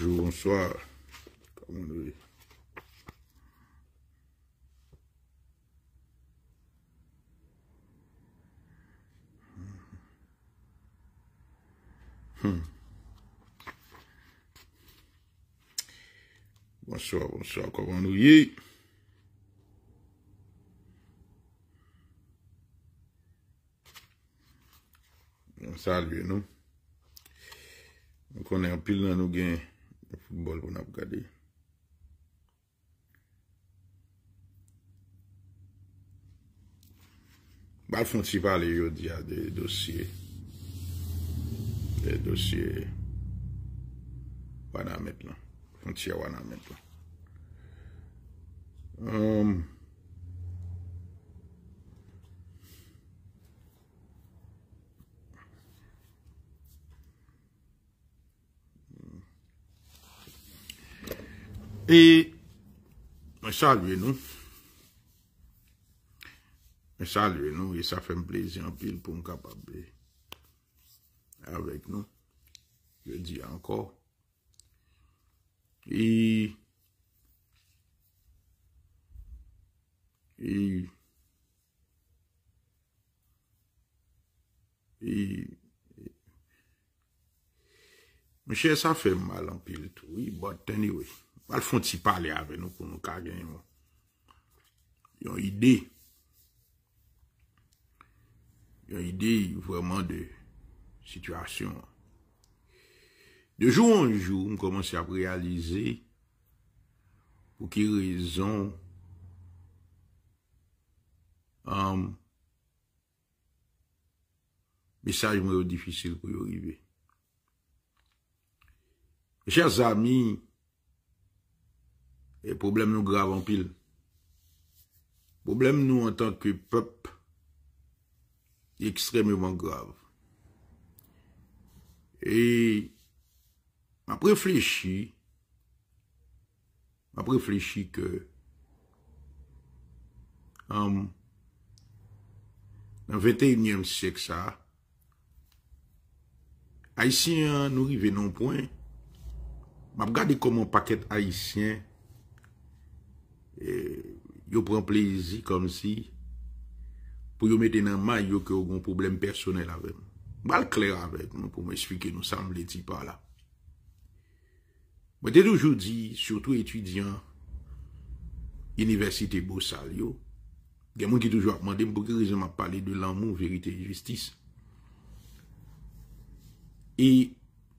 bonjour, bonsoir, comment hmm. Bonsoir, bonsoir, comment nous y est Salut, nous. Donc on connaît un pile dans nos gains. Foutbol bon ap gade. Bal foun si vali yo diya de dosye. De dosye. Foun si wana met lan. Foun si wana met lan. Eman. Um, E, mè salve nou. Mè salve nou, e sa fèm plezi an pil pou m kapab be. Awek nou. Yo di anko. E, e, e, e, e, mè che sa fèm mal an pil tou, e, but anyway, Ils font avec nous pour nous kagen yon. une idée. une idée vraiment de situation. De jour en jour, on commence à réaliser pour qui raison euh, message difficile pour y arriver. Chers amis, et problème nous grave en pile. Problème nous en tant que peuple, extrêmement grave. Et m'a réfléchi, m'a réfléchi que hum, dans le 21e siècle, ça, Haïtiens nous arrivons non point. M'a comme comment paquet haïtien yo prend plaisir comme si pour y mettre dans main yo que un problème personnel avec mal clair avec vous pour m'expliquer nous ça me dit pas là moi toujours dit surtout étudiant université Boussal, il y a qui toujours demandé pour que je parlé de l'amour vérité et justice et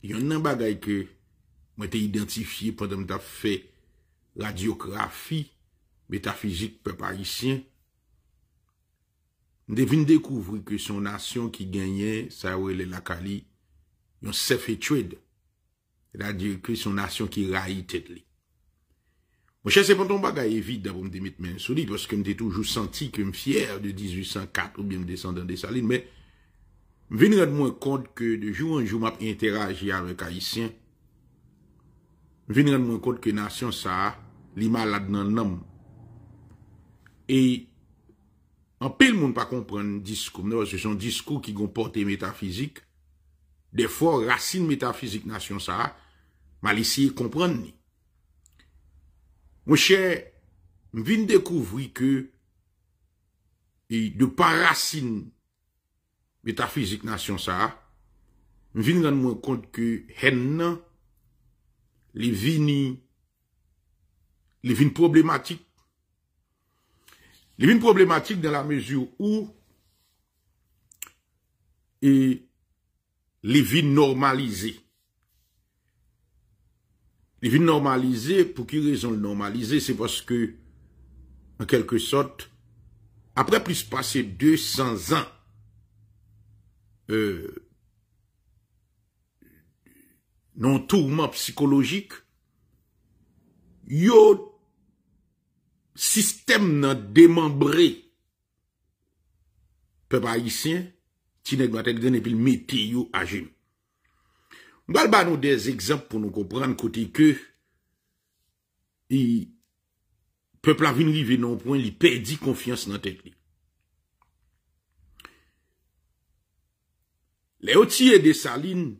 il y a un choses que moi identifié pendant que fait radiographie métaphysique peuple haïtien, devine découvrir que son nation qui gagnait, ça ou la lakali, yon self tué cest c'est-à-dire que son nation qui raille les li. Mon cher, c'est pas ton bagage évident pour me mettre parce que m'étais toujours senti que fier de 1804 ou bien descendant des salines, mais viens de moi compte que de jour en jour m'a interagi avec Haïtien, viens de rendre compte que nation ça, li malade dans nom, et en pile monde pas comprendre discours, Ce sont des discours qui comporte métaphysique, des fois racine métaphysique nation ça, mal ici comprendre Mon cher, de découvrir que et de par racine métaphysique nation ça, me rendre compte que les vignes les vies problématiques il y a une problématique dans la mesure où et les vies normalisées. Les vies normalisées, pour qui raison le normaliser, c'est parce que, en quelque sorte, après plus passer 200 ans, euh, non tourment psychologique, yo système nan démembré peuple haïtien qui nèg doit être puis mettez yo à gym. M'bal ba nous des exemples pour nous comprendre côté que le peuple a vinn non point li perdit confiance dans technique li. Les des de Saline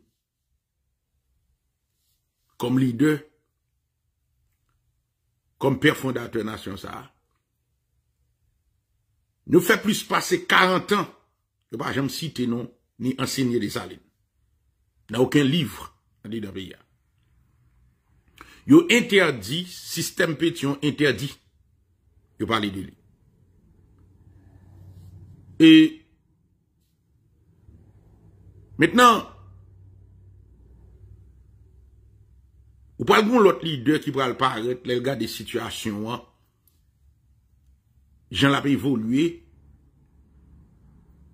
comme leader comme père fondateur nation ça. Nous fait plus passer 40 ans, je pas jamais citer non, ni enseigner des salines. N'a aucun livre, dans le pays. Il interdit, système pétion interdit. de parler de lui. Et, maintenant, Ou pas bon l'autre leader qui pral paraître, les gars des situations, hein. Jean l'a évolué.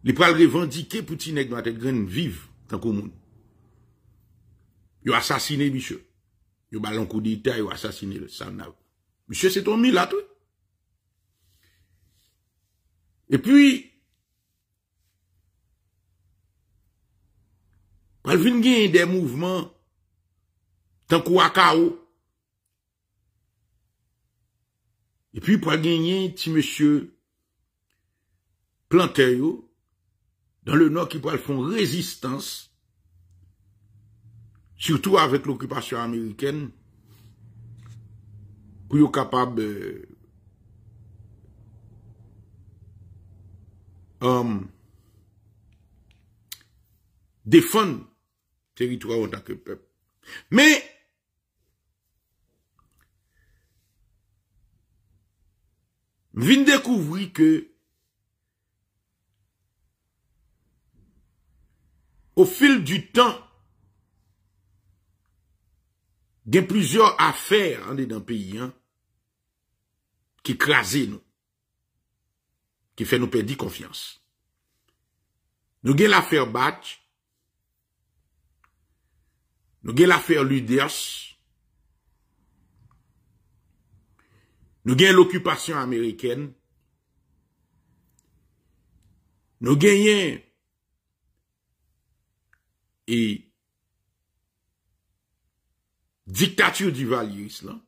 Il pral revendiquer pour ti nèg tête graines vive, tant qu'au monde. Yo assassiné, monsieur. Yo ballon coup d'état, yo assassiné le Sanav. Monsieur, c'est ton là tout Et puis, pral venir des mouvements tant qu'au Et puis, pour gagner, si monsieur, planteur, dans le nord, qui pourrait le faire résistance, surtout avec l'occupation américaine, pour être capable, de euh, hum, défendre le territoire en tant que peuple. Mais, vin découvrir que au fil du temps, il y a plusieurs affaires hein, dans le pays hein, qui crasent nous, qui fait nous perdre confiance. Nous avons l'affaire Batch, nous avons l'affaire Luders, Nous gagnons l'occupation américaine. Nous gagnons et dictature du valisme.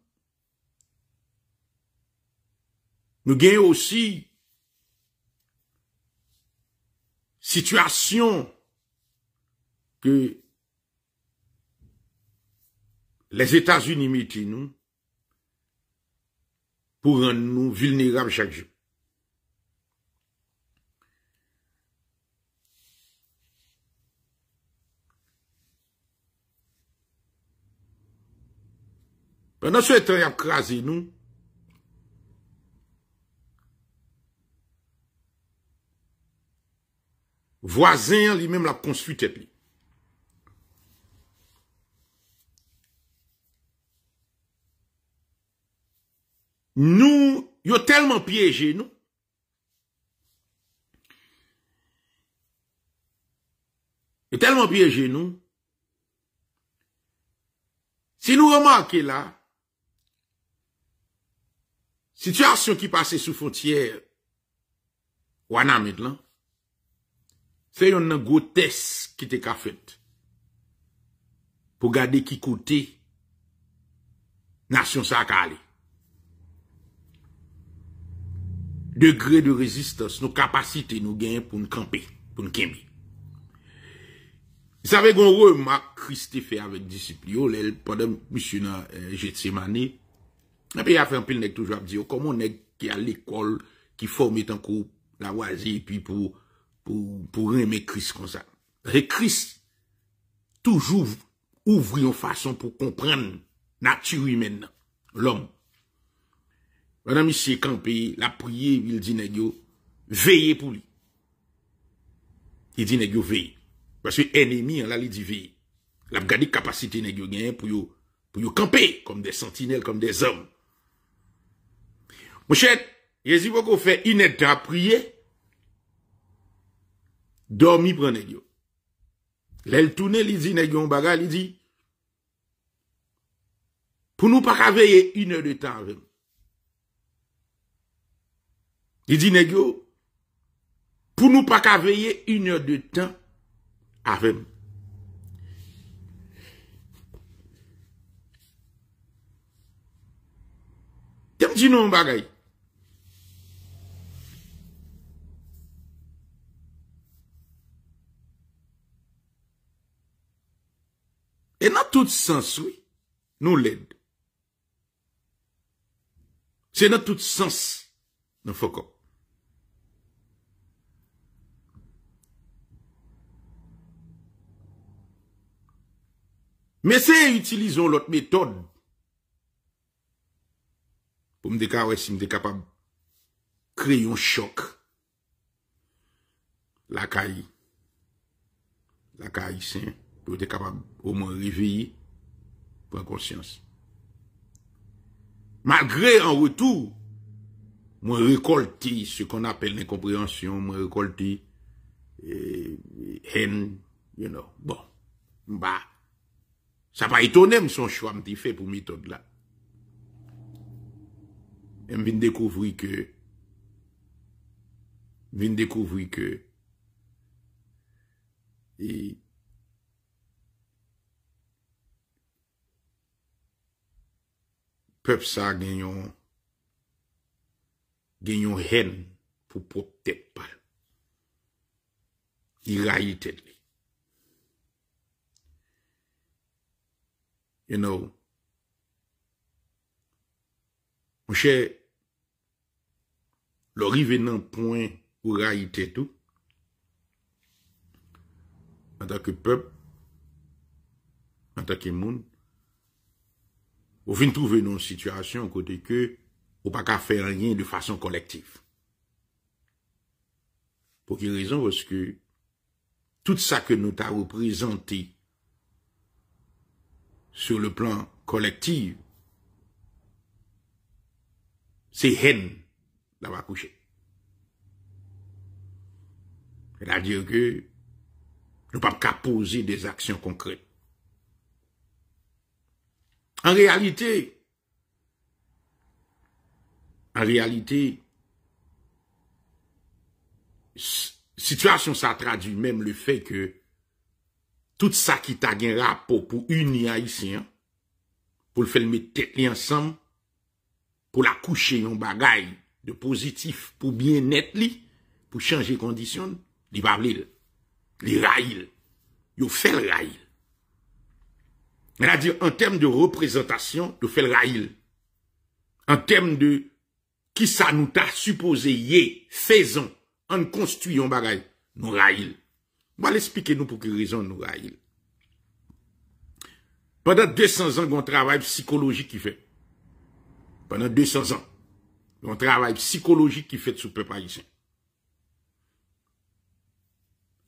Nous gagnons aussi situation que les États-Unis mettent nous pour rendre nous vulnérables chaque jour. Pendant ce temps, il a crasé nous. Voisin lui-même l'a construit tête nous, ils tellement piégé nous. Ils tellement piégé nous. Si nous remarquons là, situation qui passait sous frontière, Wanamed là, c'est une grotesque qui était faite pour garder qui côté nation sacrée. degré de résistance, nos capacités nous gagnons pour nous camper, pour nous camper. Vous savez qu'on remarque Christ fait avec disciples, oh, pendant monsieur je euh, Gethsemane, et puis il a fait un pile nèg toujours dit oh, comment nèg qui à l'école qui forme tant coup la voisie puis pour pour pour aimer Christ comme ça. Et Christ toujours ouvre une façon pour comprendre nature humaine, l'homme. Madame monsieur campé, la prière, il dit négo veillez pour lui. Il dit négio veillez. Parce que ennemi, là, il dit veillez. La gardé capacité négo pour yo, pour yo camper comme des sentinelles, comme des hommes. Mon cher, Jésus va fait une à prier, dormi pour négo. L'aile tourne, il dit négo en bagarre, il dit, pour nous pas veiller une heure de temps avec nous. Il dit, pas, pour nous pas qu'à veiller une heure de temps avec nous. dit nous nou bagaille et dans tout sens, oui, nous l'aide C'est dans tout sens, nous faisons. Mais c'est utilisons l'autre méthode. Pour me dire, ah ouais, si suis capable de créer un choc. La caille. La caille, c'est, pour être capable au moins réveiller, prendre conscience. Malgré en retour, moi récolter ce qu'on appelle l'incompréhension, moi récolter haine, you know, bon, bah, Sa pa etonem son chwa mti fe pou miton la. En bin dekouvri ke, bin dekouvri ke, e, pep sa genyon, genyon genyon hen pou potet pa. I rayit eten. you know, mon cher, l'orive un point a eu tout, en tant que peuple, en tant que monde, ou de trouver une situation côté que ou pas qu'à faire rien de façon collective. Pour quelle raison? Parce que tout ça que nous avons représenté sur le plan collectif, c'est haine d'avoir couché. C'est-à-dire que nous ne pouvons pas poser des actions concrètes. En réalité, en réalité, situation ça traduit même le fait que tout ça qui t'a gagné rapport pour unir haïtien pour le faire mettre tête ensemble pour la coucher en bagaille de positif pour bien net pour changer condition li pa vle li rail yo fait le cest à dire en termes de représentation de fait le en termes de qui ça nous t'a supposé y faisons en construisant bagaille nous rail pour l'esplike raison nous quelle Pendant 200 ans, il. Pendant 200 a un travail psychologique qui fait. Pendant 200 il y travail un travail psychologique qui fait sur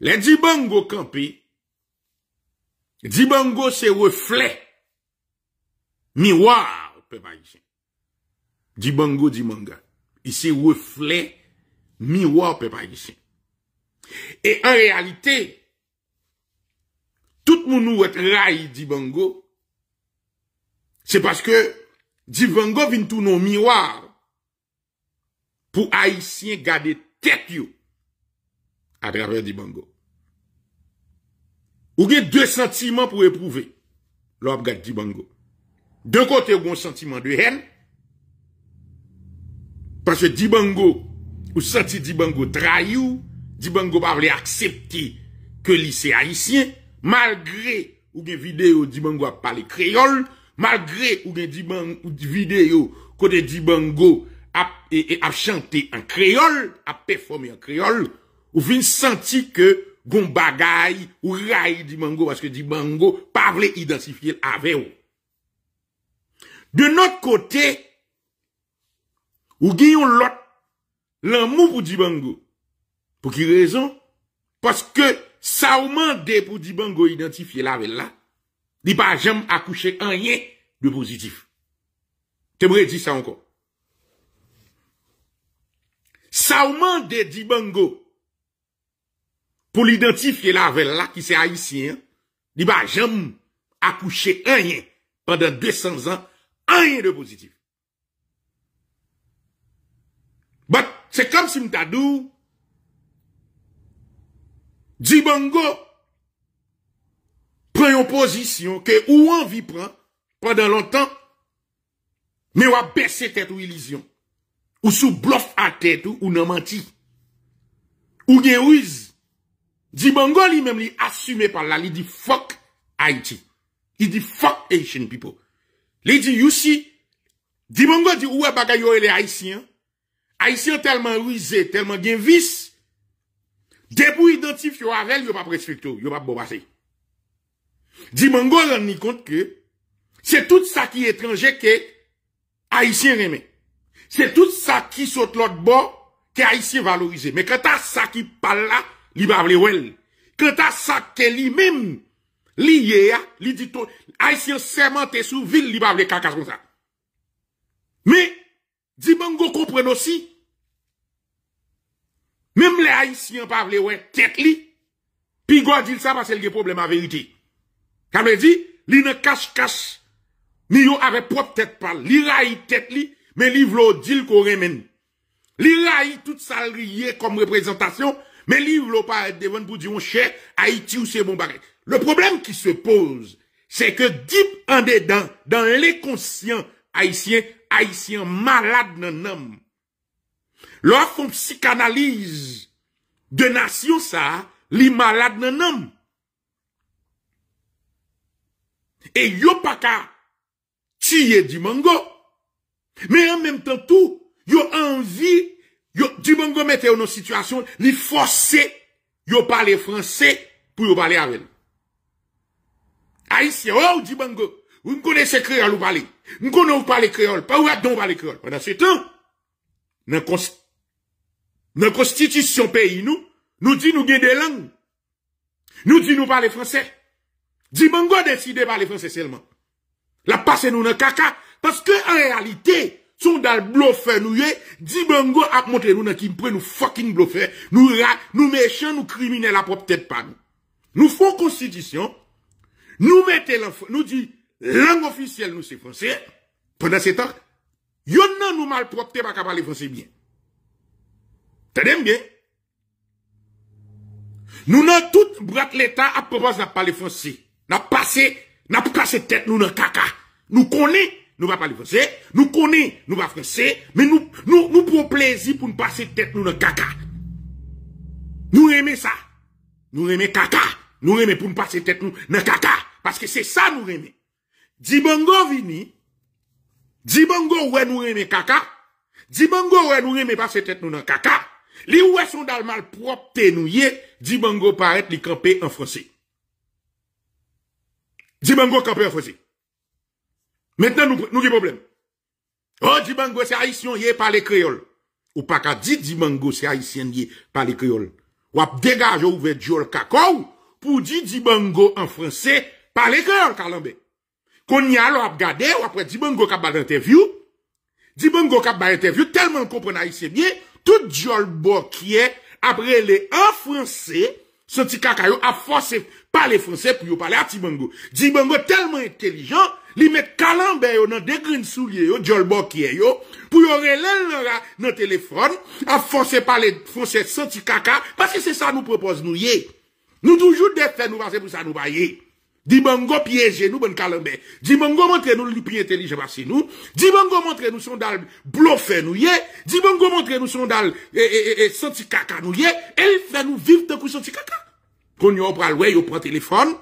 Le dibango campé, Dibango c'est reflet, miroir peuple haïtien. Dibango dimanga. il se reflet, miroir peuple haïtien. Et en réalité, tout le monde être est raï Dibango, c'est parce que Dibango vient tout nos miroirs pour Haïtiens garder tête à travers Dibango. Ou a deux sentiments pour éprouver l'homme garde Dibango. D'un côté, ou un sentiment de haine, parce que Dibango, ou senti Dibango trahi ou, Dibango pas voulu accepter que lycée haïtien, malgré ou vidéos vidéo Dibango a parlé créole, malgré ou bien Dibango vidéo côté Dibango a, e, e, a chanté en créole, a performé en créole, ou vin senti que gon bagay ou raille Dibango parce que Dibango pas identifié identifier avec vous. De notre côté, ou gagnons l'autre, l'amour pour Dibango. Pour qui raison? Parce que ça ou pour Dibango identifier la avec là, il pas jamais accouché un rien de positif. T'aimerais dire ça encore. Ça ou Dibango pour l'identifier la avec là qui c'est haïtien, il pas jamais accouché un rien pendant 200 ans, un rien de positif. c'est comme si m'tadou Dibango prend une position que ou vit prend pendant longtemps, mais ou a baissé tête ou illusion. Ou sous bluff à tête ou, ou non menti. Ou gen ruse Dibango lui-même lui assumé par là, il dit fuck Haïti. Il dit fuck Asian people. Il dit you see, Dibango dit ouais bagayo yo les Haïtiens. Haïtiens tellement rusés, tellement gen vice Debout identifié avec lui, il pas respecté, il pas bon passé. Dimango rend compte que c'est tout ça qui est étranger que haïtien rime. C'est tout ça qui saute l'autre bord que haïtien valorise. Mais quand t'as ça qui parle là, il va parler well. Quand t'as ça qui lui-même lié à, lui dit tout, haïtien sermenté sous ville, il va parler caca comme ça. Mais Dimango comprend aussi même les Haïtiens pas vle ouais tête li. Pigo dit ça parce qu'il y a problème à vérité. Ça veut dit, li ne cache-cache. Ni yo avec propre tête pas. Li raï tête li, mais li vlo dit qu'on Li raille tout salarié comme représentation, mais li vlo pas devant vous on cher Haïti ou c'est bon barré. Le problème qui se pose, c'est que deep en dedans, dans les conscients haïtiens, haïtiens malades nan Lorsqu'on qu'on psychanalyse de nation, ça, les malades non homme. Et yo pas qu'à tuer du mango. Mais en même temps, tout, yo envie, du mango mettez en situation, forcer force, pas parler français, pour yo parler avec. Ici, oh, du mango. Vous connaissez créole ou parler? Vous connaissez créole? Pas ou à pas parler créole? Pendant ce temps, dans dans la constitution pays, nous, nous dit nous des langues. Nous dit nous parler français. Dibango a décidé de parler français seulement. La passe nous dans caca. Parce que, en réalité, sont dans le bluffer nous dit Dibango a montré nous dans qui nous fucking bluffer. Nous nous méchants, nous criminels à propre tête pas nous. Nous font constitution. Nous mettez l'enfant, nous dit, langue officielle nous c'est français. Pendant ce temps, yon nous mal propre pas qu'à parler français bien. Tenez bien. Nous n'avons tout brat l'État à propos n'a parler français. N'a passé, n'a cassé tête nous dans caca. Nous connaissons, nous pas parler français. Nous connaissons, nous va français. Mais nous, nous, nous prenons plaisir pour nous passer tête nous dans caca. Nous aimons ça. Nous aimons caca. Nous aimons pour nous passer tête nous dans caca. Parce que c'est ça nous aimons. Dibango vini. Dibango ouais nous aimons caca. Dibango ouais nous aimons passer tête nous dans caca. Li ouè son dal mal nouye, di bango paret li kampe en français. bango kampe en français. Maintenant, nous nou ki problème. Oh, Dibango se haïtien ye parle le créoles. Ou pa ka di bango se haïtien ye parle le Ou dégage degaj ouve diol kakou, pour di bango en français par les kreol kalambe. Kon nyal wap gade, di Dibango kap ba l'interview, Dibango kap ba l'interview, tellement kompren haïtien bien tout jolbo qui est, après les en français, ce petit cacaillou a forcé parler français pour parler à Tibango. Tibango tellement intelligent, li met calambe yo dans de green souliers yo, jolbo qui est yo, pour yo relève le téléphone, a forcé parler français senti caca, parce que c'est ça nous propose nous yé. Nous toujours des faire nous passer pour ça nous bailler. Dibango piège nous, bon calambe. Dibango montre nous le plus intelligent nous. Dibango montre nous son dal bluffé nous yé. Dibango montre nous son dal et, et, et, senti caca nous yé. Elle fait nous vivre tant qu'on senti caca. Qu'on y a le ouais, prend téléphone.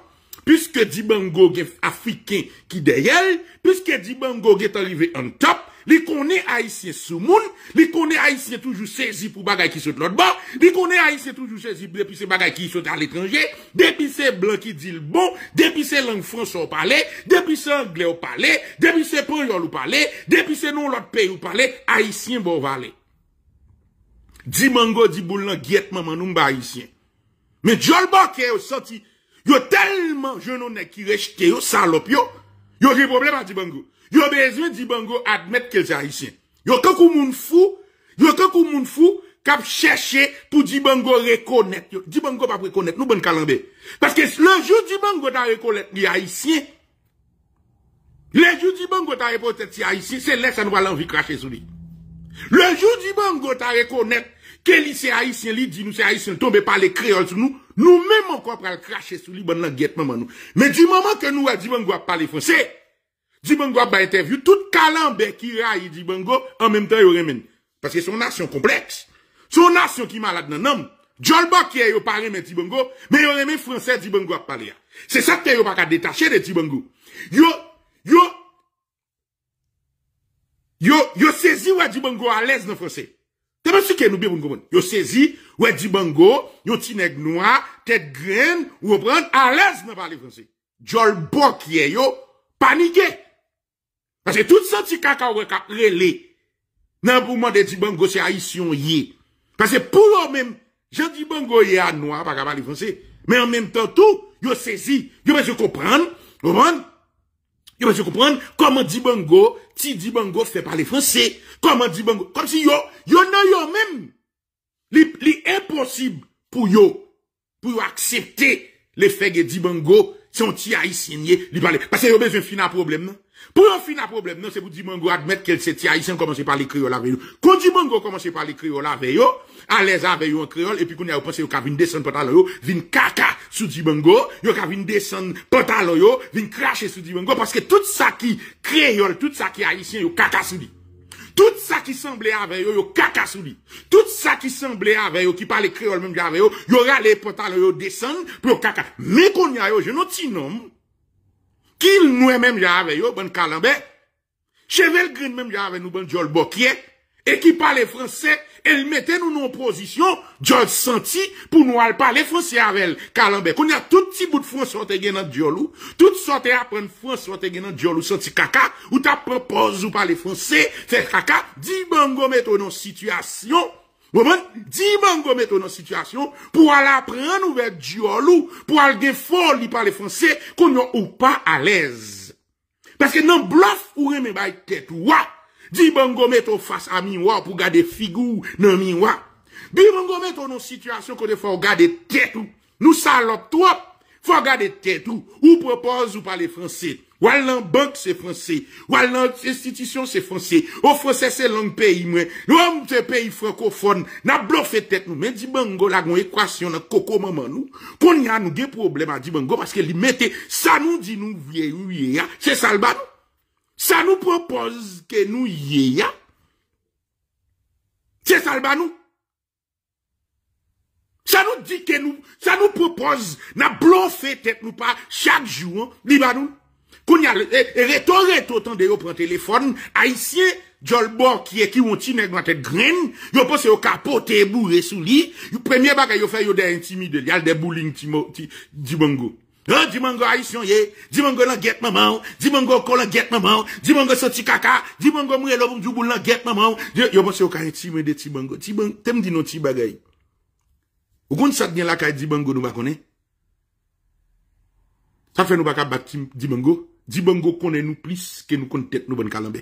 Puisque Dibango est africain qui derrière, puisque Dibango est arrivé en top, li connaît haïtien sou moun, li connaît haïtien toujours saisi pour bagay qui saute l'autre bord, li connaît sont toujours saisi depuis ces bagay qui saute à l'étranger, depuis ces blanc qui dit le bon, depuis ces langue françaises au depuis ces anglais au palais, depuis ces pognols au palais, depuis ces non l'autre pays au palais, haïtien bon valet. mango di boulan, guette maman nous haïtien. Mais jol sorti, il y yo tellement jeunes gens qui rejeté yo salop yo, yo j'ai problème à Dimango. Yo besoin Dibango admettre qu'elle sont haïtien. Yo quand moun fou, yo quand moun fou cap chercher pour Dibango reconnaître. Dibango pas reconnaître nous bon calambe. Parce que le jour Dibango t'a reconnaître les haïtien, Le jour Dibango t'a reconnaître les haïtiens, c'est là ça nous va l'envie cracher sur lui. Le jour Dibango t'a reconnaître que c'est haïtien, lui dit nous c'est haïtien, tomber par les créoles sur nous. nous même encore pour cracher sur lui, bon, guette maman nous. Mais du moment que nous, Dibango a parler français, Dibango a interview tout kalambé qui raille Dibango en même temps il remène parce que son nation complexe. Son nation qui malade nan nom John qui est pas remet Dibango mais il remet français Dibango a parler. C'est ça que yo pas détaché de Dibango. Yo yo yo yo saisi Di Dibango à l'aise dans français. T'es pas sûr que nous bien comprendre. Yo saisi ouais Dibango, yo ti noir, tête graine, ou prendre à l'aise dans parler français. Jol qui est yo paniqué. Parce que tout ça, tu cacao ou kap relé. Nan pour moi, de Dibango, c'est haïtien yé. Parce que pour eux-mêmes, Jean Dibango yé à noir, pas capable de français. Mais en même temps, tout, yo saisi, yo pas comprendre, comprendre? Yo pas comprendre comment Dibango, ti Dibango fait parler français. Comment Dibango, comme si yo, yo non yo même. Li, impossible pour yo, pour accepter le fait que Dibango, on petit haïtien yé, li parler. Parce que yo besoin fin à problème, non? Pour un finir, problème, non, c'est pour Dimango admettre qu'elle s'est haïtien, commencer par les créoles avec eux. Quand Dimango commence par les créoles avec eux, à l'aise avec en créole, et puis qu'on y a pensé qu'à vin descendre pantalon, vin caca sous Dimango, yo qu'à vin descendre pantalon, yo, vin cracher sous Dimango, parce que tout ça qui créole, tout ça qui haïtien, yo caca sous lui. Tout ça qui semblait ave yo, yo caca sou li. Tout sa ki semble ave yo, ki créole même même di yo, yo rale potal descendre pour caca. Mais kaka. Me a yo, jenon ti nom, Kil nous même j'avais jave yo, bon Chevel Green même menm nous nous ban Jol et qui parle français, français il mettait nous en position Jol senti pour pour nous parler français avec avel Kalambè. y a tout petit bout de franse sote dans Diolou, tout sote apren franse sote dans Diolou senti caca, ou ta propose ou parler français c'est caca, dit bango gome non situation Bon, dimango mette dans situation pour aller apprendre ouvert Dieu pour aller gain fort parler français qu'on ou pas à l'aise. Parce que non bluff ou remè bay tête dis Dimango mette face à miroir pour garder figure dans miroir. dis mette dans situation qu'on fort garder tête. Nous salope trop. Faut garder tête ou propose ou parler français. Ou la banque, c'est français. Ou institution, c'est français. Au français, c'est long pays, moi. L'homme, c'est pays francophone. N'a bloqué tête, nous. Mais, dis-bango, là, qu'on équation, là, coco, maman, nous. Qu'on y a, nous, des problèmes à dis parce que lui ça nous dit, nous, vieux, C'est ça, le nous. Ça nous propose, que nous, y C'est ça, le nous. Ça nous dit, que nous, ça nous propose, n'a tête, nous, pas, chaque jour, hein. Kounya, yal, e, e tan de yo pran telefon, haisyen, jolbor ki est qui wonti neg nan tet green, yo pose yo kapote souli. bourre sou li, premye bagay yo fe yo de intimide, yal de bullying ti, ti, Dimango bongo. Yo di ye, di mango lan get maman, di mango la guette maman, di mango soti kaka, di mango mre lo la guette get maman, yo pose yo ka intimide ti mango, ti mango, tem di ti bagay. Ou kon sat bien la ka di nou nou bakonnen? Sa nou bat ti Dibango connaît nous plus que nous connaît tête nous bon calambe.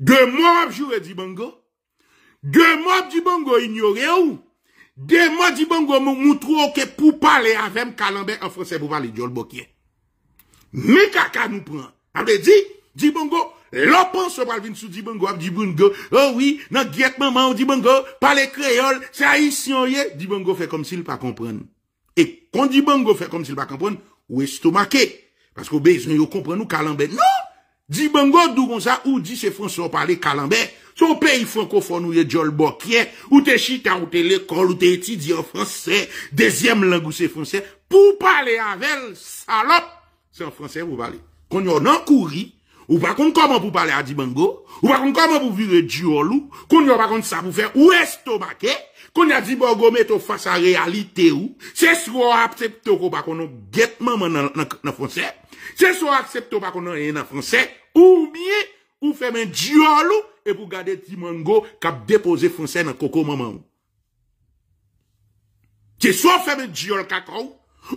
Deux mois jure Dibango. Deux mois Dibango ignoré ou. Deux mois Dibango montre que pour parler avec kalambé en français pour parler Jol Bokien. Mais kaka nous prend. Après dit Dibango L'opon se parle vin sous Dibango, Dibango, oh oui, nan guette maman, Dibango, parle créole, c'est haïtien, Dibango fait comme s'il pas comprenne. Et quand Dibango fait comme s'il pas comprendre, ou estomaqué. Parce ils yo nous Calambert. Non! Di Bango d'où comme ça, ou dit c'est François parler Calambert. Son pays francophone ou est Jol ou t'es chita, ou t'es l'école, ou t'es en français, deuxième langue ou c'est français. Pour parler avec salope, c'est en français vous parlez. Qu'on y en a ou pas contre comment pour parler à Dibango, ou pas contre comment pour vivre Diolou, qu'on y a pas contre ça pour faire ou estomaqué, qu'on y a Dibango mettre face à réalité ou, c'est ce qu'on accepte qu'on pas qu'on guette maman en français. C'est soit accepte pas qu'on a rien en français, ou bien, ou faire un diolo, et vous gardez Timango, cap déposer français dans Coco Maman. C'est soit faire un diol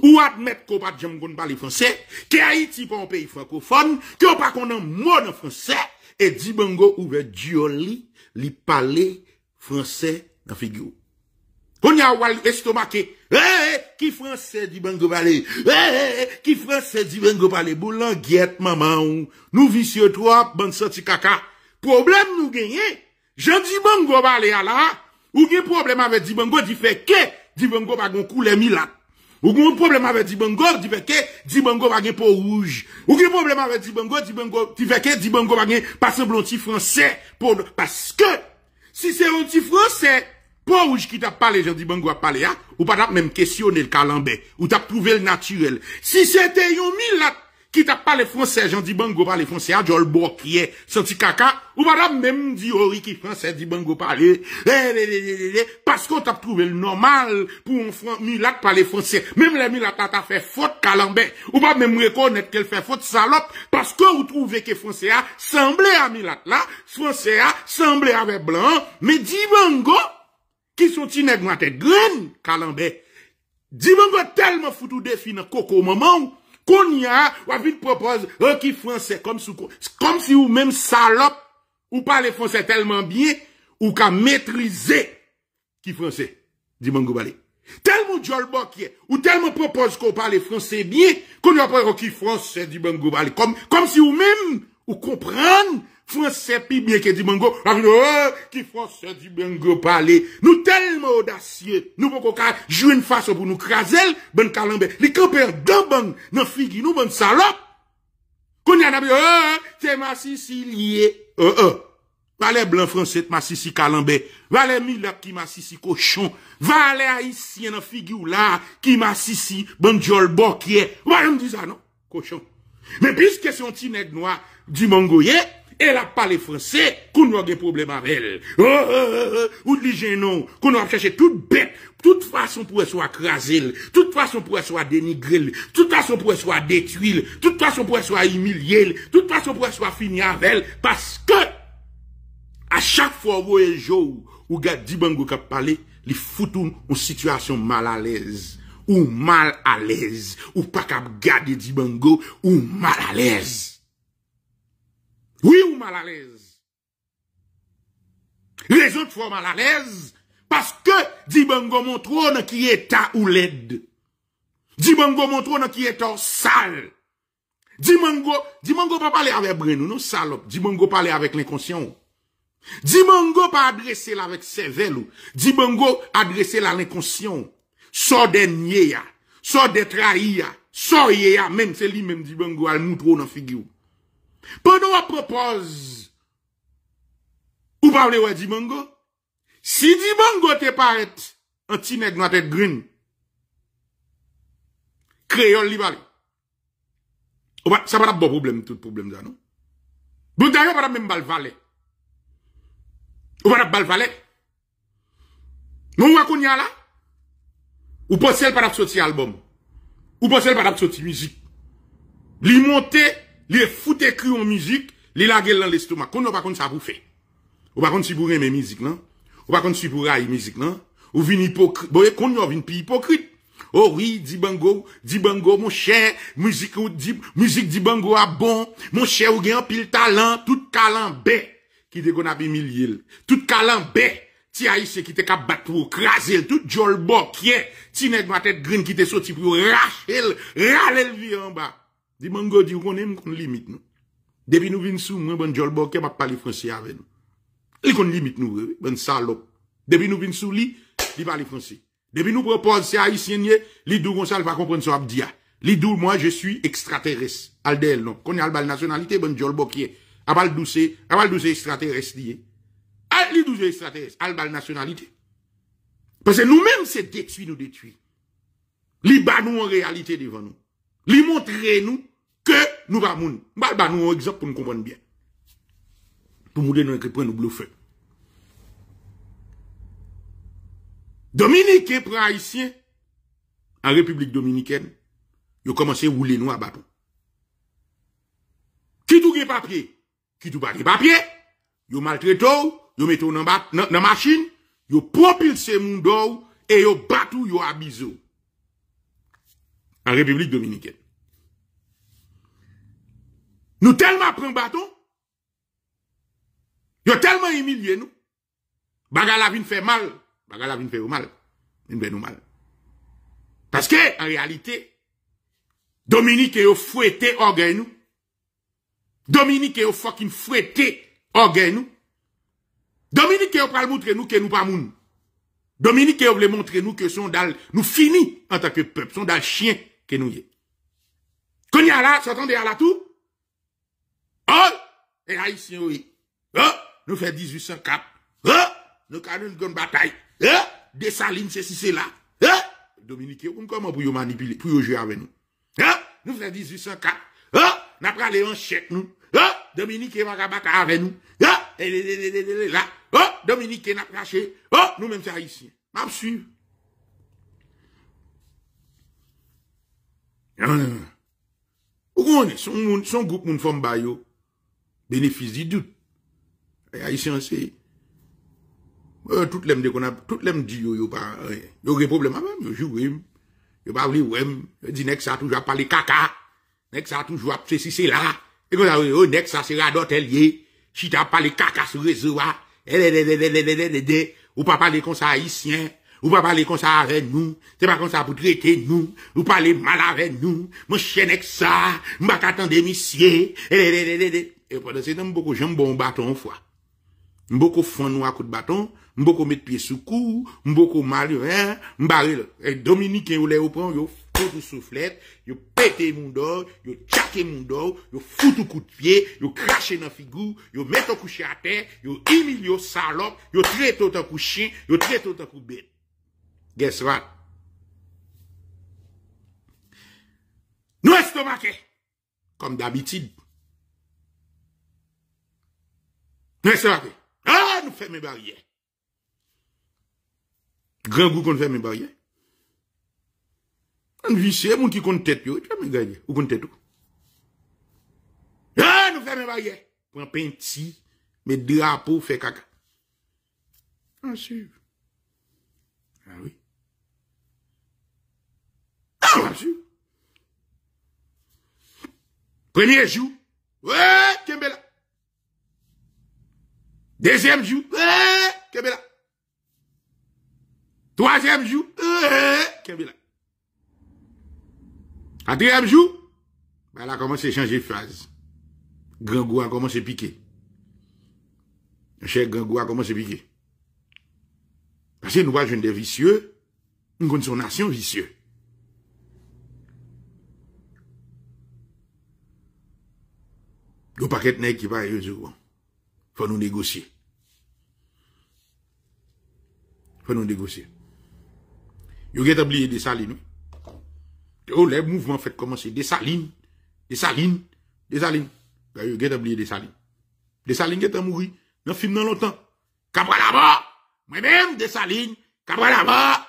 ou admettre qu'on pas parle qu'on parler français, que Haïti pas un pays francophone, que pas qu'on a un mot en français, et Timango ouvre dioli, li parler français dans figure. On y a un estomaqué. Hein? qui français dit bango parler eh, eh, eh, qui français dit bango parler boulan maman ou nous vicieux toi bon sorti caca problème nous gagner j'en dis bango à là ou gen problème avec dit bango dit fait que dit bango pas gon couleur milat ou gon problème avec dit bango dit fait que dit bango pas gen peau rouge ou gen problème avec dit bango dit bango dit fait que dit bango pas gen pas français parce que si c'est un petit français pour où qui t'a parlé, j'ai dit, Bango a parlé, hein, ou pas même questionné le calambé, ou t'as trouvé le naturel. Si c'était yon mille qui t'a parlé français, j'ai dit, Bango parle français, hein, le bois, qui est, senti caca, ou pas même dit, Ori oh, qui français, dit, Bango parle, eh, eh, eh, parce qu'on t'a trouvé le normal pour un milat parler français. Même les milat t'a fait faute calambé, ou pas même reconnaître qu'elle fait faute salope, parce que vous trouvez que français a semblé à milat là, français a semblé avec blanc, mais di Bango, qui sont ti m'a mante gren kalanbe. Di man tellement foutu foutou défi nan koko maman ou. a vite propose propose euh, qui français comme sou, comme si ou même salope Ou parle français tellement bien. Ou ka maîtriser qui français. Di m'en go Tellement jolbokye, Ou tellement propose qu'on parle français bien. qu'on pas un qui français di mango comme Comme si ou même ou comprenne. Français plus bien que Dimango, euh, qui français du Dimango parler. Nous tellement audacieux, nous pouvons pas jouer une façon pour nous craser, ben calambe. Les campeurs d'un bang, dans figue, nous bon salope. Qu'on y en a, euh, euh, c'est ma Sicilie. Euh, euh. Valais blanc français, ma Sissi calambe. Valais milap qui ma Sissi cochon. Valais haïtien, dans figure là, qui ma Sissi, bon jol Moi Voilà, me dis ça, non? Cochon. Mais puisque c'est un petit nègre noir du Mangoyer, elle a parlé français, qu'on a des problèmes avec elle. Oh, oh, oh, ou de non, qu'on a cherché toute bête, toute façon pour elle soit crasée, toute façon pour elle soit dénigrée, toute façon pour elle soit détruite, toute façon pour elle soit humiliée, toute façon pour elle soit finie avec elle, parce que, à chaque fois où jour... joue, ou dit Bango qui a parlé, il fout une situation mal à l'aise ou mal à l'aise, ou pas cap garder Dibango, ou mal à l'aise. Oui ou mal à l'aise. Les autres fois mal à l'aise parce que Dibango montre qui est ta ou l'aide. Dibango montre qui est en sale. Dimango, Dimango pas parler avec Brenou, non salope. Dimango parler avec l'inconscient. Dimango pas adresser là avec cervelle. parle adresser là l'inconscient. Sors des nia, sors de trahi sort sors même c'est lui même à al moutro dans figure. Pendant qu'on propose, ou parlez ouais di mango, si di mango te paraît, un petit nègre dans tête green, créole li parle. Ça va pas bon problème, tout problème ça, non? Bon d'ailleurs, pas même balvalet. Ou pas balvalet. Non, ou qu'on y a là? Ou pas celle par sortir album. Ou pas celle par sortir musique. Li monter li fout écrit en musique, li la gel lan l'estomac. Kon pa kon ça pou faire. Ou pa si pou reme musique non? Ou pas kon si pou raye musique, non? Ou vin hypocrite. Boye qu'on vin pi hypocrite. Oh oui, Dibango, Bango, mon cher, musique, ou dit, musique Dibango a bon, mon cher, ou gagne pile talent, tout talent B, qui dégonne milliers, tout talent B, ti haïtien qui te cap battre pour craser, tout jolbo qui est, ti nèg ma tête green qui te sorti pour racher, râler le vie en bas. Di m'ango di on konen limite kon limit nous Depi nou vin sou mwen bon jolbo pas ma français français avec nous. Li kon limite nous eh, bon salop. Depi nous vin sou li, li parle français. Depi nou propose haïtien yé, li dou kon va va comprendre so ap diya. Li dou moi, je suis extraterrestre. Al non. Qu'on Kon yal bal nationalité bon jolbo ki e. Abal douse, abal douce extraterrestre lié. Al li extraterrestre. extraterrestre, al bal nationalité. Parce que nous-mêmes, c'est détruit, nous Li ba nous, en réalité, devant nous. Li montre nous que nous pas moun. Bah, bah nous un exemple pour nous comprendre bien. Pour nous donner un nous bluffer. Dominique, pour haïtien en République dominicaine, il a commencé à rouler nous à battre. Qui tout les papier, qui tout pas papier, ils maltraité, ils mettent dans la machine, ils propulse moun gens et ils battu, les abusé en République Dominicaine. Nous tellement prenons bâton, ont tellement humilié nous, bagala la fait mal, Bagala la vin fait mal, vin fait mal. Parce que, en réalité, Dominique est fouetté orgueil nous. Dominique est fucking fouetté orgueil nous. Dominique est pral montrer nous que nous pas moun. Dominique est voulait montrer nous que son dal nous finis en tant que peuple, dans dal chien que nous y Quand y a là, à la tout. Oh! Et haïtien, oui. Oh! Nous faisons 1804. Oh! Nous avons une grande bataille. Oh! Des salines, c'est si c'est là. Oh! Dominique, comment pour manipuler, pour jouer avec nous? Oh! Nous faisons 1804. Oh! Nous avons aller en nous. Oh! Dominique, va avec nous. Oh! Et là. Oh! Dominique, n'a pas Oh! nous même, c'est haïtien. M'a Yon, yon, yon. O kon, son group moun fom ba yo, benefizi dout. Ay, e, ay si yon se, tout lem de kon a, tout lem di yo, yo pa, eh, yo repobleman, yo jiv wem, yo pa wli wem, di nek sa toujwa pale kaka, nek sa toujwa pse si se la, e kon sa wli, o, nek sa se radotelye, chita pale kaka sou rezo wa, e de de de de de de de, ou pa pale kon sa ay si yon. Ou pas parler comme ça avec nous. C'est pas comme ça pour traiter nous. Ou parler mal avec nous. Mon chien ça. M'a des messieurs. Et pendant ce temps, beaucoup j'aime bon bâton fois. Beaucoup font nous à coup de bâton. Beaucoup mettre pied sous cou. Beaucoup malheureux. Hein. M'barré Et eh, Dominique ou les au vous yo foutu soufflette. Yo pété mon dos. Yo tchaké mon dos. Yo foutu coup de pied. Yo craché dans figure. Yo mettre au coucher à terre. Yo humilié salope. Yo traité autant coup chien. Yo traité autant coup bête guess what? Nous estomacés, comme d'habitude. Nous estomacés. Ah, nous fermons mes barrières. Grand goût qu'on fait mes barrières. On visse, mon qui compte tête, fait mes gagner, ou compte tête. Ah, nous fermons mes barrières. un petit, mes drapeaux fait caca. Ah, Ah oui. Premier jour, ouais, Deuxième jour, ouais, Troisième jour, ouais, Kembela. Quatrième jour, ben, elle a commencé à changer de phase. Gangou a commencé à piquer. Cher Grangou a commencé à piquer. Parce que nous voyons des vicieux, nous connaissons nation vicieux. Le paquet nèg qui va y avoir, il Faut nous négocier. Faut nous négocier. Vous avez oublié des salines. Oh, les mouvements fait commencer des salines, des salines, des salines. Vous avez oublié des salines. Des salines qui est mourir. dans film dans longtemps. Cabra là-bas. Moi-même des salines, cabra là-bas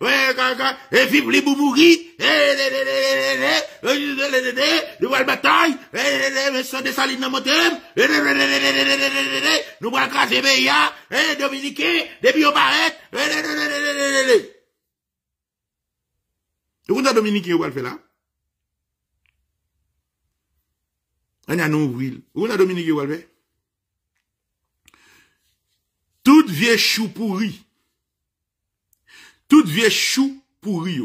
et puis, les boubouris, nous bataille, des salines nous voyons les les les les les eh, vous allez faire là? On a est Dominique Toute vieille chou pourri tout vieux chou pourri.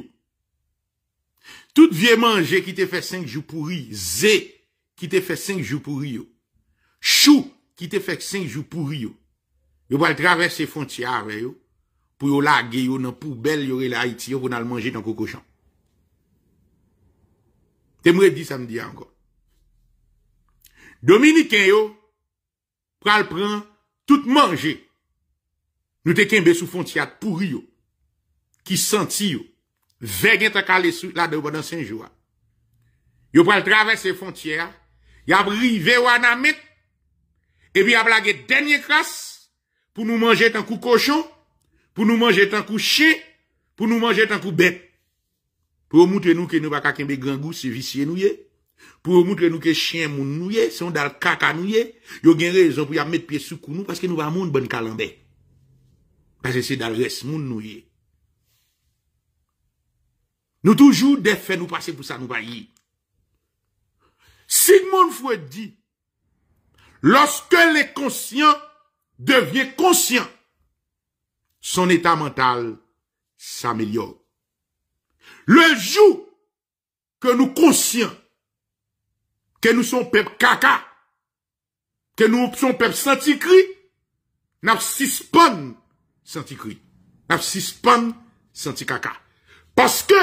Tout vieux manger qui te fait 5 jours pourri. Zé qui te fait 5 jours pourri. Chou qui te fait 5 jours pourri. Vous pouvez traverser les frontières vous. Pour vous laguer dans la poubelle, vous Haïti, pour aller manger dans le cochon. T'aimerais dire ça encore. Dominique, yo, pral prend tout manger. Nous te kembe sous frontière pourri, qui senti yo, vegen ta kale sou la de pendant saint jours. Yo pral traverser frontière, y a rivé Wanamet, et puis y a blagué dernier crasse pour nous manger tant coup cochon, pour nous manger tant coup chien, pour nous manger tant coup bête. Pour montrer nous que nous pas kembe grand goût, c'est vicié nous Pour montrer nous que chien moun nous dans c'est caca nous Yo gen raison pour y mettre pied sous nous parce que nous va monde bonne calambe Parce que c'est dans le reste moun nous nous toujours des faits nous passer pour ça nous bailler. Sigmund Freud dit, lorsque conscient devient conscient, son état mental s'améliore. Le jour que nous conscients que nous sommes peuple caca, que nous sommes peuple cris nous suspendons n'a nous suspendons caca Parce que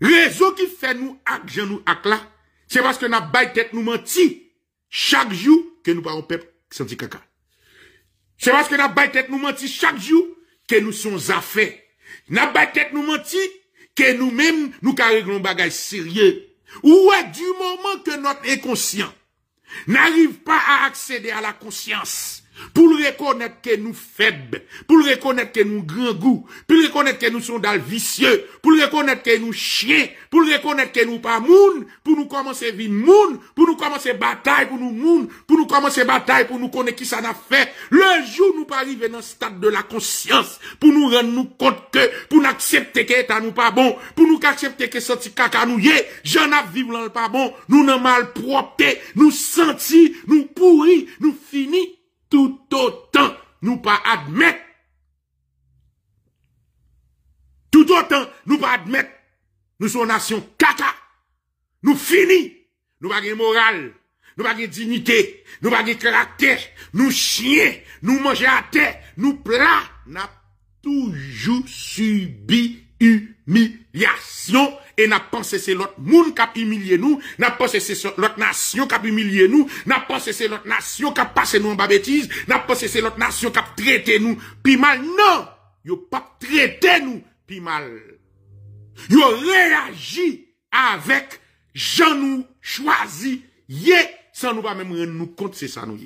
Réseau qui fait nous acte, nous acte là, c'est parce que nous avons tête nous menti chaque jour que nous parlons peuple qui dit caca. C'est parce que nous avons tête nous menti chaque jour que nous sommes affaires. N'a pas tête nous menti que nous-mêmes nous carréglons un bagage sérieux. Ou est du moment que notre inconscient n'arrive pas à accéder à la conscience, pour reconnaître que nous faibles, pour reconnaître que nous grand goût, pour reconnaître que nous sommes vicieux, pour reconnaître que nous chiens, pour reconnaître que nous pas moun, pour nous commencer vie moun, pour nous commencer bataille pour nous moun, pour nous commencer bataille pour nous connaître qui ça n'a fait. Le jour nous pas arriver dans le stade de la conscience, pour nous rendre nous compte que, pour nous accepter que état nous pas bon, pour nous accepter que senti caca nous yé, j'en a vivre dans le pas bon, nous n'en mal propre, nous sentis, nous pourris, nous finis, tout autant nous pas admettre. Tout autant nous pas admettre. Nous sommes nation caca. Nous finis. Nous pas morale. Nous pas dignité. Nous pas caractère. Nous chiens. Nous manger à terre. Nous plats. N'a toujours subi humiliation et n'a pensé c'est l'autre monde qui a humilié nous, n'a pensé c'est l'autre nation qui a humilié nous, n'a pensé c'est l'autre nation qui a passé nous en bas bêtise, n'a pensé c'est l'autre nation qui a traité nous puis mal. Non, yo pas traité nous puis mal. Yo réagi avec gens nous choisi sans nous pas même nous compte c'est ça nous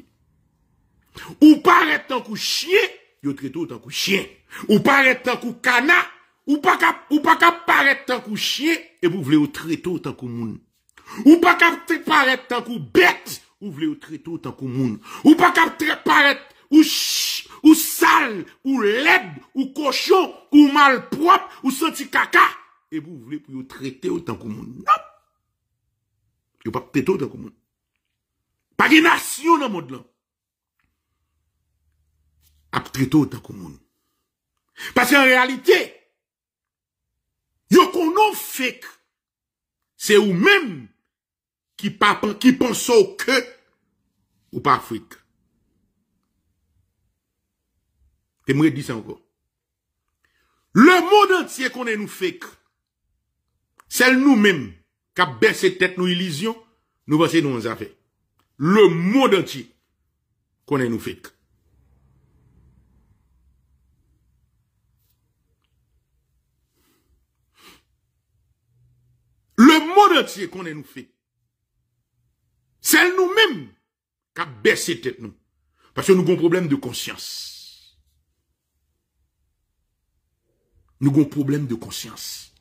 Ou paraît tant que chien, yo traité autant que chien. Ou paraît tant que canard ou pas kap, ou pas kap paraître tan kou chien, et pou vle ou treto tan kou moun. Ou pas kap paraître tan kou bête, ou vle ou treto tan kou moun. Ou pas kap paraître ou ch, ou sale ou led, ou cochon ou propre ou senti kaka, et pou vle pou ou treto tan kou moun. Non! Yo pas treto tan kou moun. Pa gen nation nan monde lan. Ap treto tan kou moun. Parce qu'en réalité, non fake, c'est vous-même qui, qui au que ou pas Afrique. Et moi, ça encore. Le monde entier qu'on est nous fake. C'est nous-mêmes qui avons baissé tête nos illusions, nous voici nous en affaires. Le monde entier qu'on est nous fake. monde entier qu'on est nous fait. C'est nous-mêmes qui avons baissé tête nous. Parce que nous avons un problème de conscience. Nous avons un problème de conscience.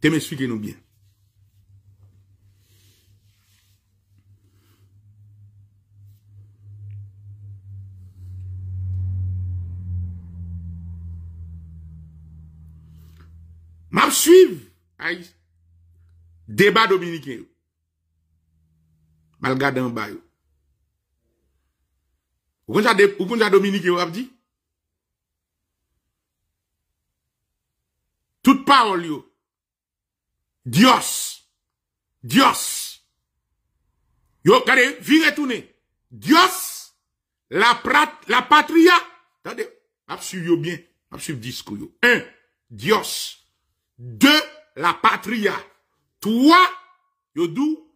T'es m'expliquez nous bien. M'a suivre débat dominique! yo. Mal bas. an bay yo. Ou kon sa dominiken yo dit yo. Dios. Dios. Yo gade vire tourner. Dios. La, prat, la patria. Attendez, ap suiv yo bien. Ap suiv yo. Un. Dios. Hmm. Deux, la patria. Trois, Yodou,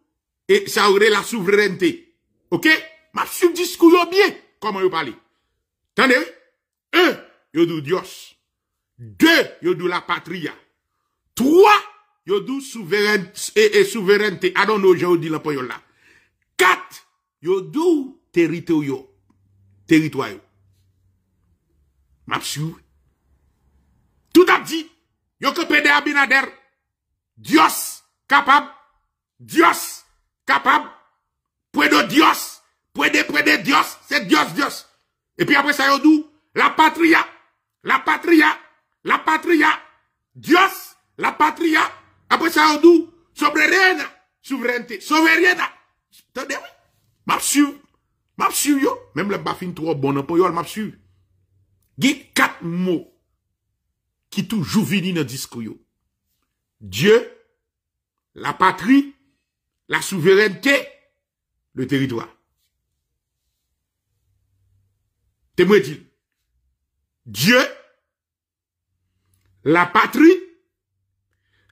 et ça aurait la souveraineté. Ok? Ma discours bien, comment vous parlez. Tenez, un, Yodou Dios. Hmm. Deux, Yodou la patria. Trois, Yodou souveraineté, et, souveraineté. I ah don't know, j'ai dit la là. Quatre, Yodou territoire. Territoire. Ma Tout a dit, Yo que pede Abinader, Dios capable, Dios capable, de Dios, de prédé Dios, c'est Dios, Dios. Et puis après ça, yo dou, la patria, la patria, la patria, Dios, la patria. Après ça, yo dou, souveraine, souveraineté, souveraineté, Attendez, oui, M'absurde. yo, même le baffin trop bon, pour yo, m'a Guy quatre mots qui toujours vini dans discours. Dieu, la patrie, la souveraineté, le territoire. T'aimerais dit, Dieu, la patrie,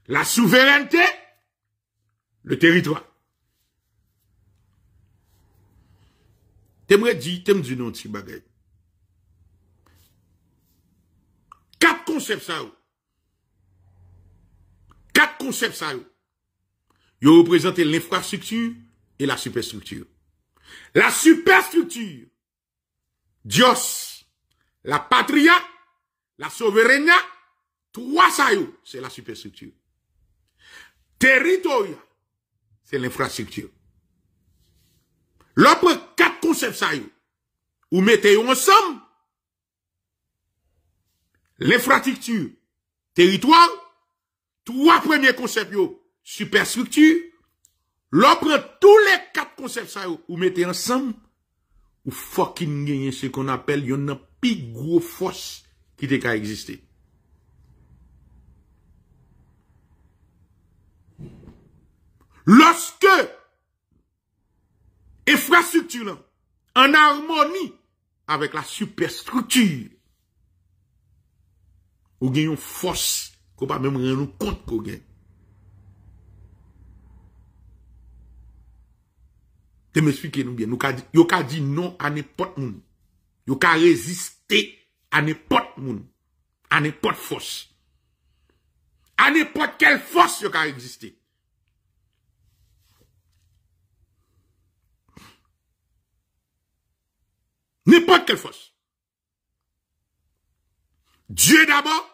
la souveraineté, le territoire. T'aimerais dit, témoin dit non, tu baguette. Quatre concepts ça. Quatre concepts ça. Ils représentent l'infrastructure et la superstructure. La superstructure, Dios, la patria, la souveraineté, trois ça c'est la superstructure. territorial c'est l'infrastructure. L'autre quatre concepts ça, vous mettez ensemble, l'infrastructure, territoire, trois premiers concepts, superstructure, l'on tous les quatre concepts, ça, vous mettez ensemble, ou fucking gagnez ce qu'on appelle une plus grosse force qui était qu'à exister. Lorsque infrastructure en harmonie avec la superstructure ou bien une force ko pas même rien, nous compte qu'on gagne. Tu m'expliquer nous bien, nous dit yo non à n'importe qui. Yo ka résister à n'importe qui, À n'importe force. À n'importe quelle force yo ka n'est N'importe quelle force. Dieu d'abord,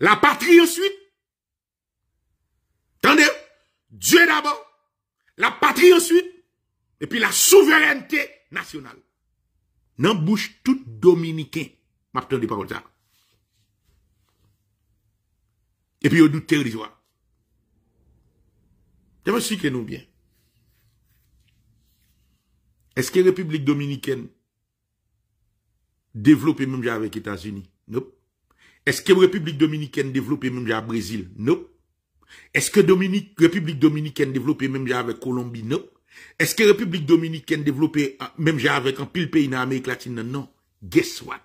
la patrie ensuite. Attendez, Dieu d'abord, la patrie ensuite, et puis la souveraineté nationale. la bouche tout dominicain, m'a pas comme ça. Et puis, au doute territoire. que nous bien. Est-ce que la République dominicaine développe même avec les États-Unis non. Est-ce que la République Dominicaine développée même le Brésil Non. Est-ce que la République Dominicaine développée même déjà avec Colombie Non. Est-ce que République Dominicaine développée même avec un ah, pile pays dans l'Amérique latine Non. Guess what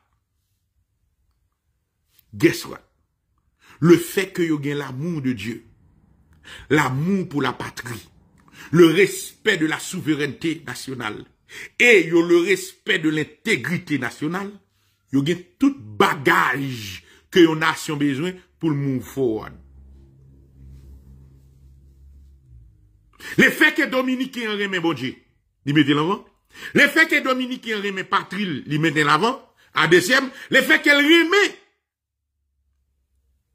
Guess what Le fait que vous avez l'amour de Dieu, l'amour pour la patrie, le respect de la souveraineté nationale et le respect de l'intégrité nationale, yo a tout bagage que yon ont besoin pour le move forward. Le fait que Dominique est remet Bodje, Dieu, li mette l'avant. Le fait que Dominique en remet Patril, lui mettait l'avant. A deuxième, le fait qu'elle remet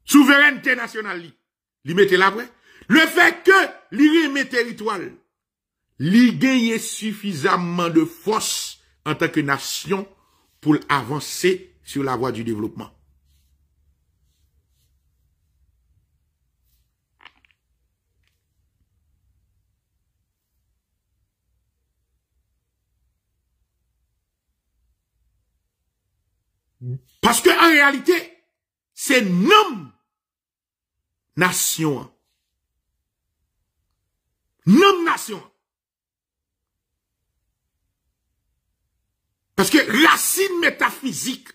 souveraineté nationale, Lui li mette l'avant. Le fait que li remet territoire, li suffisamment de force en tant que nation pour avancer sur la voie du développement. Parce que en réalité, c'est non nation. non nation. Parce que racine métaphysique,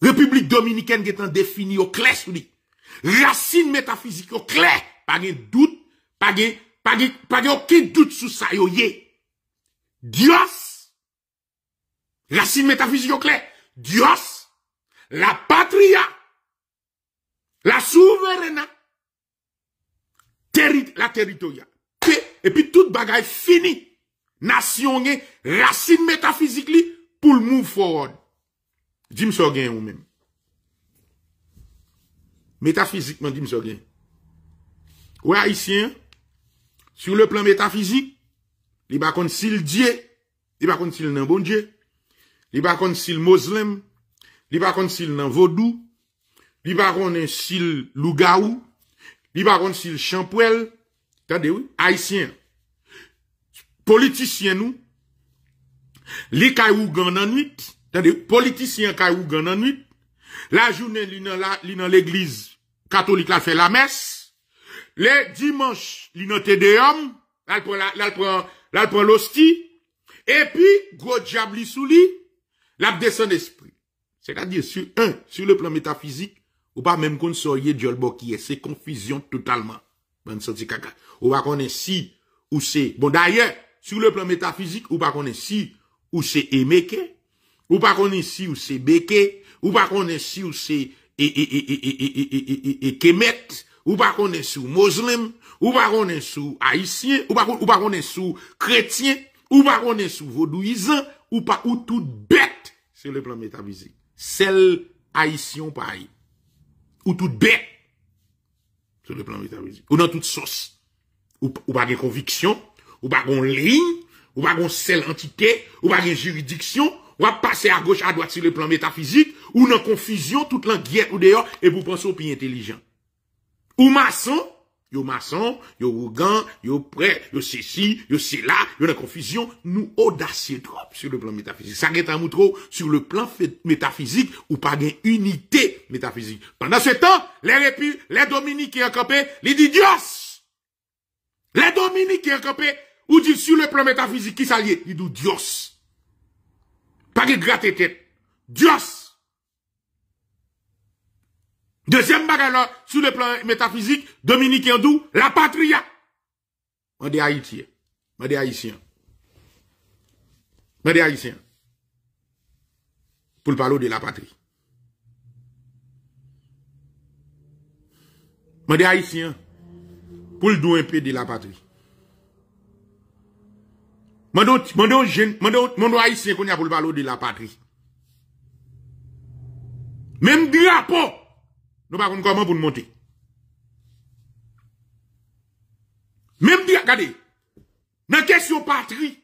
République Dominicaine qui est en définie au clair sous Racine métaphysique au clair. Pas de doute, pas de, doute sur ça, Dios, racine métaphysique au clair. Dios, la patria, la souveraineté, la territoriale. Et puis toute bagaille finie. Nation gen, racine métaphysique li, pour le move forward. Dim so gen ou même. Métaphysiquement, dim so gen. Ou haïtien, sur le plan métaphysique, li ba konn si li ba konn sil nan bon Dieu, li ba kon sil Moslem, li pa nan Vodou, li ba kon sil Lougaou, li ba Champouel, tade oui, haïtien politiciens, nous, li kayou gan les nuit, politiciens politicien kayou la nuit, la journée li nan la, li l'église catholique ils fait la messe, le dimanche li nan tede hommes, la prend, l'hostie, et puis, gros diable li sous lui la descend esprit. C'est-à-dire, sur un, sur le plan métaphysique, ou pas même qu'on soye diol qui c'est confusion totalement. On senti kaka. si, ou c'est, bon d'ailleurs, sur le plan métaphysique, ou pas qu'on est si ou c'est Emeke, ou pas qu'on est si ou c'est Beke, ou pas qu'on est si ou c'est Kemet, ou pas qu'on est sous moslem, ou pas qu'on est sous Haïtien, ou pas qu'on est sous Chrétien, ou pas qu'on est sous Vaudouisant, ou pas ou tout bête sur le plan métaphysique. Celle Haïtien pareil. Ou tout bête sur le plan métaphysique. Ou dans toute sauce. Ou, ou pas de conviction, ou pas ligne, ou pas une seule entité, ou pas juridiction, ou va passer à gauche, à droite sur le plan métaphysique, ou dans confusion, toute l'anguillette ou dehors, et vous pensez au pays intelligent. Ou maçon, yo maçon, yo rougan, yo prêt, yo ceci, yo cela, yo dans confusion, nous audacieux trop sur le plan métaphysique. Ça n'est un trop sur le plan métaphysique, ou pas une unité métaphysique. Pendant ce temps, les répus, les dominiques qui ont campé, les didios! Les dominiques qui ont campé, ou dit sur le plan métaphysique, qui s'allie Il dit Dios. Pas de gratter tête. Dios. Deuxième bagarre sur le plan métaphysique, Dominique Andou, la patria. On dit Haïtien. On dit Haïtien. On dit Haïtien. Pour parler de la patrie. On dit Haïtien. Pour le un peu de la patrie. Man do a isen kon ya pou lvalo de la patri. Mem drapo, nou pa kon konman pou lmonte. Mem drapo, kade, nan kesyo patri.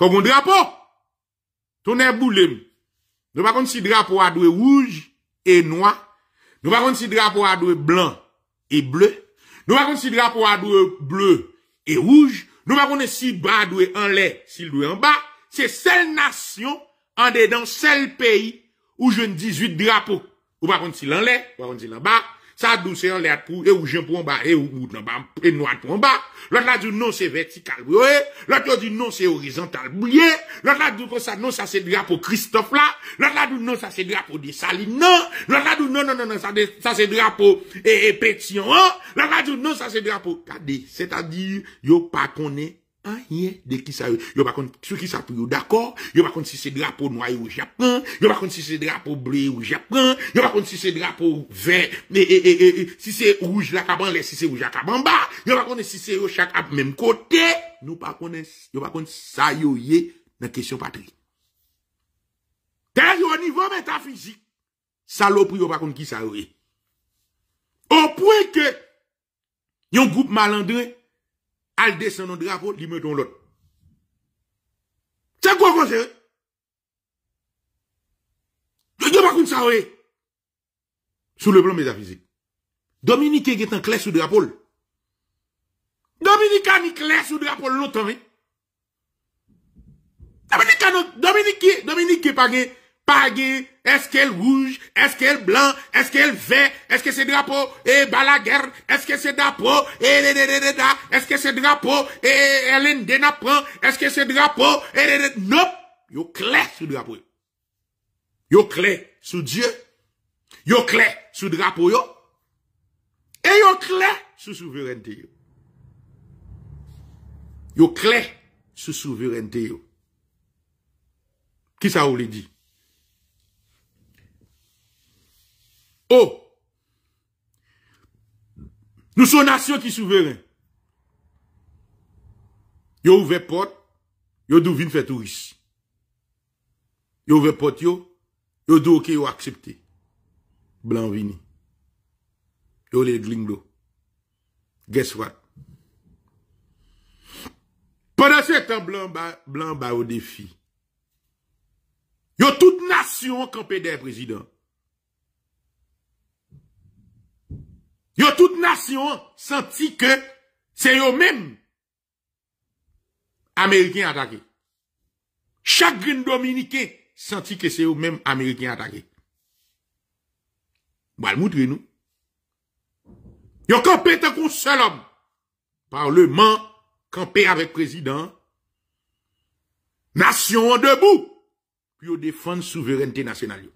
Kon kon drapo, tonè bou lem. Nou pa kon si drapo a dou e wouj e noua. Nou pa kon si drapo a dou e blan e ble. Nou pa kon si drapo a dou e ble e wouj. Nous va connaître si bras doué en l'air, s'il doué en bas, c'est seule nation en dedans, seul pays où je ne dis 18 drapeaux. Ou par contre, s'il en l'air, ou par contre, s'il en bas, ça d'où c'est en l'air pour, et ou j'en pour en bas, et ou bout en bas, et noir pour en bas. L'autre là dit non, c'est vertical, oui. L'autre dit non, c'est horizontal, L'autre là dit ça, non, ça c'est drapeau Christophe là. L'autre là dit non, ça c'est drapeau des Salines, non. L'autre là dit non, non, non, non, ça, ça c'est drapeau et, et Pétion, hein. L'autre là dit non, ça c'est drapeau. Regardez, c'est-à-dire, yo pas est rien de qui ça yo pas contre qui ça d'accord yo pas contre si c'est drapeau noir au Japon yo pas contre si c'est drapeau bleu au Japon yo pas contre si c'est drapeau vert mais si c'est rouge là caban si c'est rouge là caban bas yo pas contre si c'est chaque même côté nous pas connaissons yo pas contre ça yo yé dans question patrie tel au niveau métaphysique saloperie yo pas contre qui ça yo au point que un groupe malandré al de un drapeau, il met l'autre. C'est quoi, quoi, c'est? Je dis pas qu'on ça, Sous le plan métaphysique. Dominique est en clair sous drapeau. Dominique a une clair sous drapeau l'autre oui. Dominique, Dominique, Dominique, qui pas gay. Pagé, est-ce qu'elle rouge, est-ce qu'elle blanc, est-ce qu'elle vert, est-ce que c'est drapeau et Balaguer, est-ce que c'est drapeau et est-ce que c'est drapeau et est-ce que c'est drapeau et non, yo clair sous drapeau. Yo clair sous Dieu. Yo clair sous drapeau yo. Et yo clair sous souveraineté yo. Yo sur sous souveraineté yo. Qui ça vous dit? Oh! Nous sommes nation qui souveraine. Yo ouvert porte, yo d'où vin fait touriste. Yo ouvert porte yo, yo d'où ok yo accepté. Blanc vini. Yo les glinglo. Guess what? Pendant ce temps, blanc blanc ba au défi. Yo toute nation campé des présidents. Yo toute nation senti que c'est eux-mêmes Américains attaqués. Chaque green dominicain senti que c'est eux-mêmes Américains attaqués. Bah, le nous. Yo campé tant un seul homme. Parlement, campé avec président. Nation debout. Puis au défendre souveraineté nationale.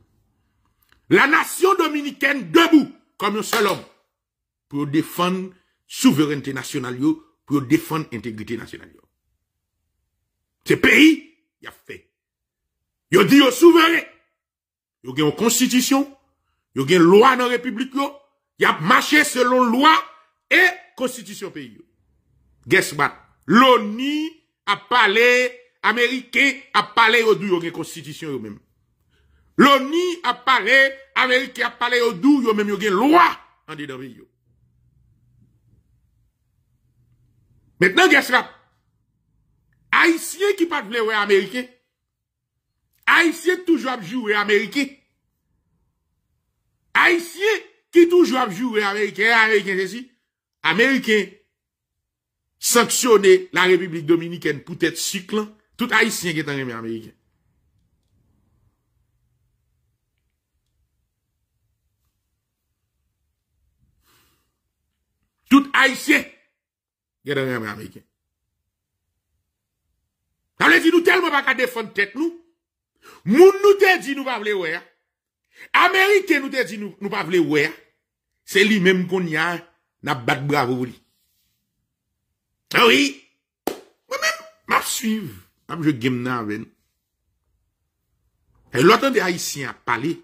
La nation dominicaine debout, comme un seul homme pour défendre souveraineté nationale, pour défendre intégrité nationale. Ce pays, il a fait. Il a dit il souverain. Il a une constitution, il a une loi dans la République, il a marché selon loi et constitution pays. Guess what? L'ONU a parlé, américain a parlé au dou, une constitution eux même. L'ONU a parlé, américain a parlé au dou, même mêmes une loi en dedans Maintenant, guess what? Haïtien qui pas voulait ouais américain. Haïtien toujours jouer américain. Haïtien qui toujours jouer américain, américain ceci. Eh, américain sanctionner la République dominicaine pour être cyclant. Tout Haïtien qui est en République Tout Haïtien Gè un Américain Amerikien. Ta vle nous tellement pas qu'à défendre tête nous. nous nous te nous nou pas Les ouais, nous nous te di nous pas vle ouais, C'est lui même qu'on y a, n'a bat bravo ah oui. Moi même, m'a suivre. je game nan avec nous. Et l'autre des haïtiens à parler,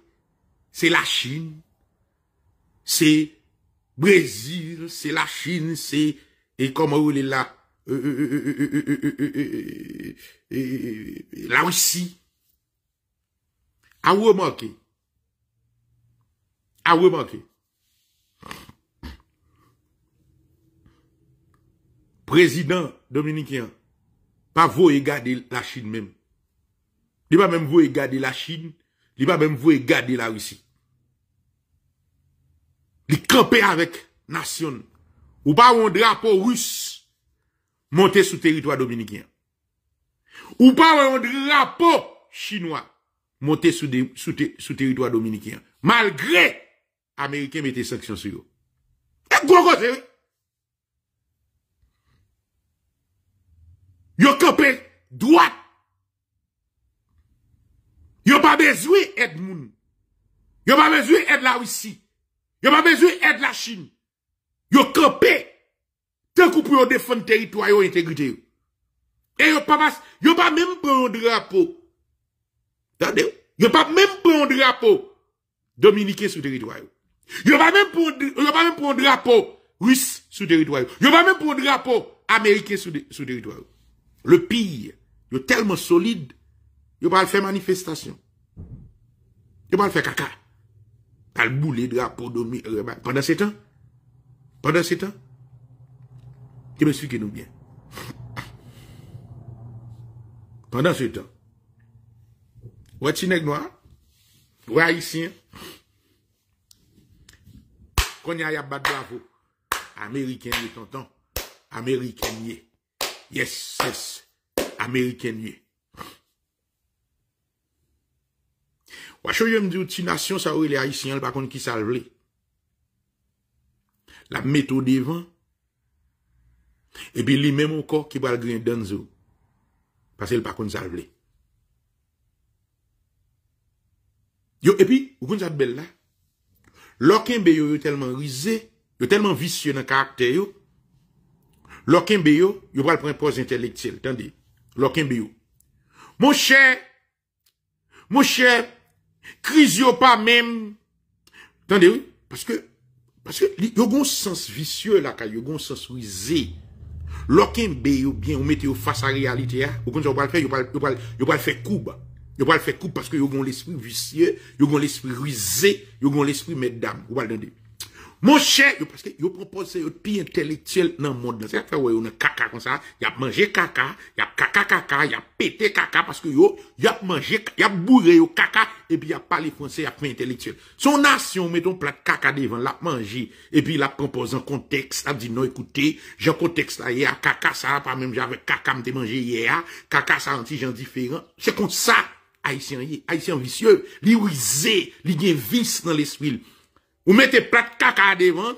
C'est la Chine. C'est Brésil. C'est la Chine. C'est et comment vous est là, la Russie, a remarquer. a vous remarquer. président dominicain, pas vous garder la Chine même. Il va même vous regarder la Chine, il va même vous regarder la Russie. Il camper avec nation. Ou pas un drapeau russe monté sous territoire dominicain. Ou pas un drapeau chinois monté sous, sous, territoire dominicain. Malgré Américains des sanctions sur eux. Et eh, gros côté. Yo campé droite. Yo pas besoin d'être moun. Yo pas besoin d'être la Russie. Yo pas besoin d'être la Chine. Yo campé. Tant que pour défendre territoire et intégrité. Et yo pas yo pas même prendre drapeau. Attendez, yo pas même prendre drapeau dominicain sur territoire. Yo pas même prendre un pas même prendre drapeau russe sur territoire. Yo pas même prendre drapeau américain sur territoire. Le pire, yo tellement solide, yo pas faire manifestation. Yo pas faire caca. Pas le bouler drapeau euh, bah, pendant ce temps pendant ce temps, tu me que nous bien. Pendant ce temps, Ouatineg noir, ou haïtien, qu'on y a bat bravo, américain y tonton, américain y yes, yes, américain y Ou a choye mdi ou ti nation, ça, ou les haïtiens, par contre qui sa la meto devan, epi li men mou kok ki wale gren dan zo, pase l pa konzal vle. Yo, epi, wakonzal bella, lòkèm beyo yo telman rize, yo telman visye nan karakter yo, lòkèm beyo, yo wale pren pose intelektil, lòkèm beyo, mou chè, mou chè, kriz yo pa men, tande yo, paske, Parce que y a un sens vicieux là, il y a un sens risé. Lorsqu'un ou bien, on au face à la réalité, ou ne on pas le faire, on pas le faire coup. On pas le faire couper parce que y a un esprit vicieux, y a un esprit risé, y a un esprit mesdames, ou va le mon cher, parce que yo proposez yo pire intellectuel nan le monde. C'est fait, ouais, on a caca comme ça. Y a mangé caca, y a caca caca, y a pété caca parce que yo, y a mangé, y a bourré au caca, et puis y a parlé français, y fait intellectuel. Son nation, mettons plat caca devant, l'a mangé, et puis la propose en contexte, a dit non, écoutez, j'ai contexte là, a caca ça, pas même j'avais caca me mangé hier, caca ça, anti gens différents. C'est comme ça, haïtien, haïtien vicieux, li risé, li gen vice dans l'esprit. Ou mettez plat de caca devant,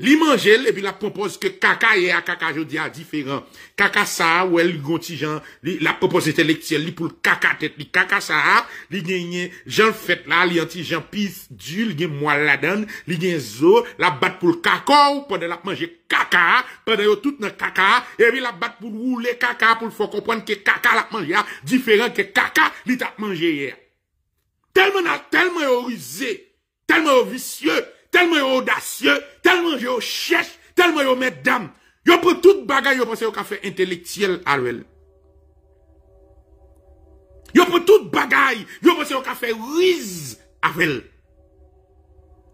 li manger et puis la propose que caca et à caca je dis a différent. Caca ça ou elle gontijan, la propose intellectuelle li pour le caca tête, li caca ça, li gagne Jean fait là, li anti Jean pisse du, li gagne moi la donne, li gagne zo, la bat pour le ou pendant la manger caca, pendant yo tout dans caca et puis la bat pour rouler caca pour faut comprendre que caca la manger différent que caca li t'a mangé hier. Tellement tellement rusé tellement vicieux, tellement audacieux, tellement je cherche, tellement yo mesdames. Yo pour toute bagaille, yo pense yo ka intellectuel à l'ouel. Yo pour toute bagaille, yo pense yo ka fait rise à Bagaille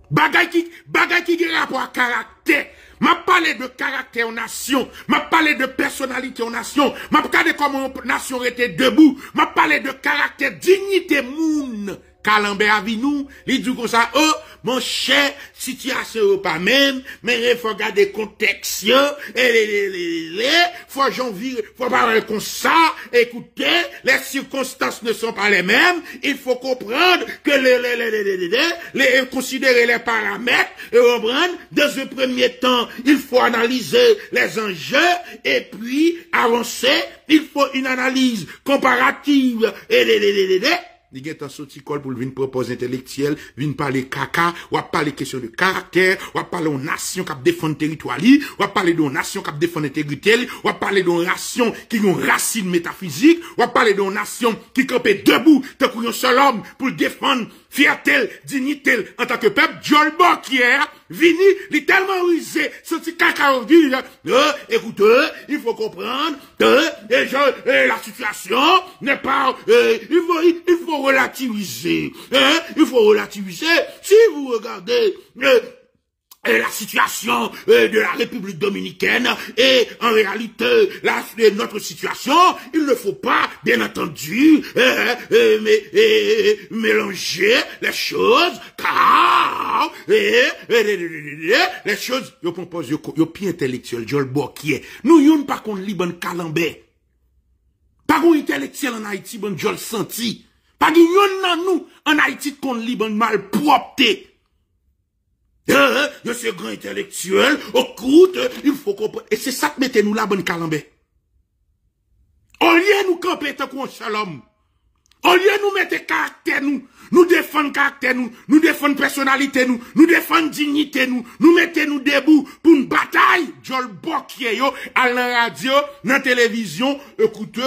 Bagay qui bagay ki rapport à caractère. Ma parlé de caractère en nation. Ma parlé de personnalité en nation. Ma regardé de comment nation était debout. Ma parlé de caractère, dignité moun. Kalambe Avinou, il dit comme ça, oh, mon cher, si ce pas même, mais il faut garder contexte, et faut j'en faut parler comme ça, écoutez, les circonstances ne sont pas les mêmes, il faut comprendre que les, les, les, les, les, considérer les paramètres, et comprendre, dans un premier temps, il faut analyser les enjeux, et puis avancer, il faut une analyse comparative, et, il y a un pour le vin une proposition intellectuelle, parler de caca, à parler de de caractère, à parler d'une nation qui a défendu le territoire, à parler d'une nation qui a défendu l'intégrité, à parler d'une nation qui ont racine métaphysique, à parler d'une nation qui est debout, tant un seul homme pour défendre. Fiatel, dignité en tant que peuple, John hier, Vini, il est tellement rusé, senti cacao dit, écoute, il faut comprendre, et la situation n'est pas, euh, il, faut, il faut relativiser, hein, il faut relativiser, si vous regardez, euh, la situation euh, de la République dominicaine et en réalité notre situation, il ne faut pas, bien entendu, euh, euh, mélanger les choses, les choses, je propose, je, je intellectuel, je le Nous, yon pas qu'on liban bon Pas qu'on intellectuel en Haïti, bon, je le senti. Pas qu'on nan nous, en Haïti, qu'on liban mal propre hein, de hein, ce grand intellectuel, au il faut comprendre. Et c'est ça que mettez-nous là, bonne calambe. On lieu nous camper tant qu'on shalom. On lieu nous mettez caractère nous, nous défendre caractère nous, nous défendre personnalité nous, nous défendre dignité nous, nous mettez nous debout pour une bataille. Jol Bokye yo, à la radio, dans la télévision, écoutez,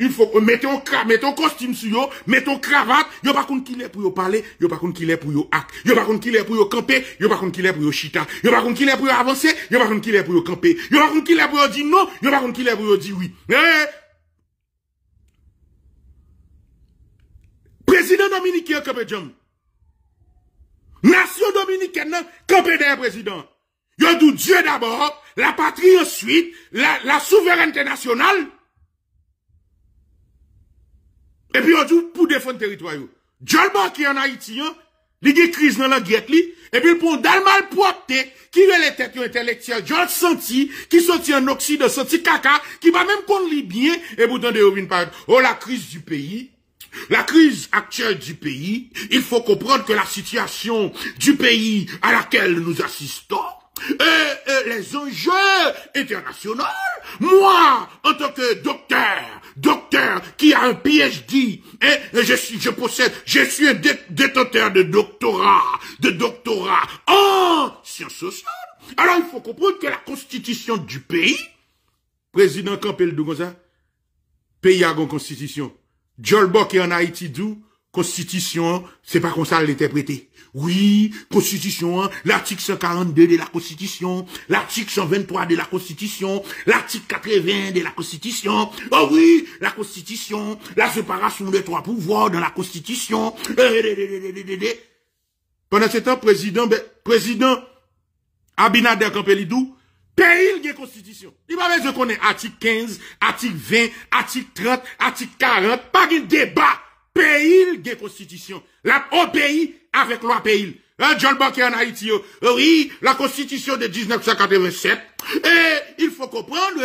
il faut mettre un mettez costume sur yo mettez un cravate, yo pas contre qu'il est pour parler, yo pas contre qu'il est pour yo hack, yo pas contre qu'il est pour camper, yo pas contre qu'il est pour yo chita, yo pas contre qu'il est pour avancer, yo pas contre qu'il est pour camper, yo pas contre qu'il est pour dire non, yo pas contre qu'il est pour dire oui. Eh? Président dominicain camper jam. Nation dominicaine camper derrière président. Yo tout Dieu d'abord, la patrie ensuite, la, la souveraineté nationale. Et puis on dit pour défendre le territoire. John qui en Haïti, hein, il y a crise dans la guette, et puis pour Dalmal mal qui veut les têtes intellectuels, John senti, qui sorti en Occident, sorti caca, qui va même qu'on lit bien, et pourtant de une oh la crise du pays, la crise actuelle du pays, il faut comprendre que la situation du pays à laquelle nous assistons, et euh, euh, les enjeux internationaux, moi, en tant que docteur, docteur qui a un PhD. Hein, et je suis, je possède, je suis un détenteur de doctorat, de doctorat en sciences sociales. Alors il faut comprendre que la constitution du pays, président Campbell Gonzaga, pays a une constitution. Jolbok est en Haïti d'où Constitution, c'est pas comme ça l'interpréter. Oui, Constitution, l'article 142 de la Constitution, l'article 123 de la Constitution, l'article 80 de la Constitution. Oh oui, la Constitution, la séparation des trois pouvoirs dans la Constitution. Pendant ce temps, président, ben, président Abinader Campelidou, pays la Constitution. Il va dit qu'on article 15, article 20, article 30, article 40, pas de débat pays, il y constitution. La obéi avec loi pays. John Baker en Haïti, oui, la constitution de 1987, et il faut comprendre,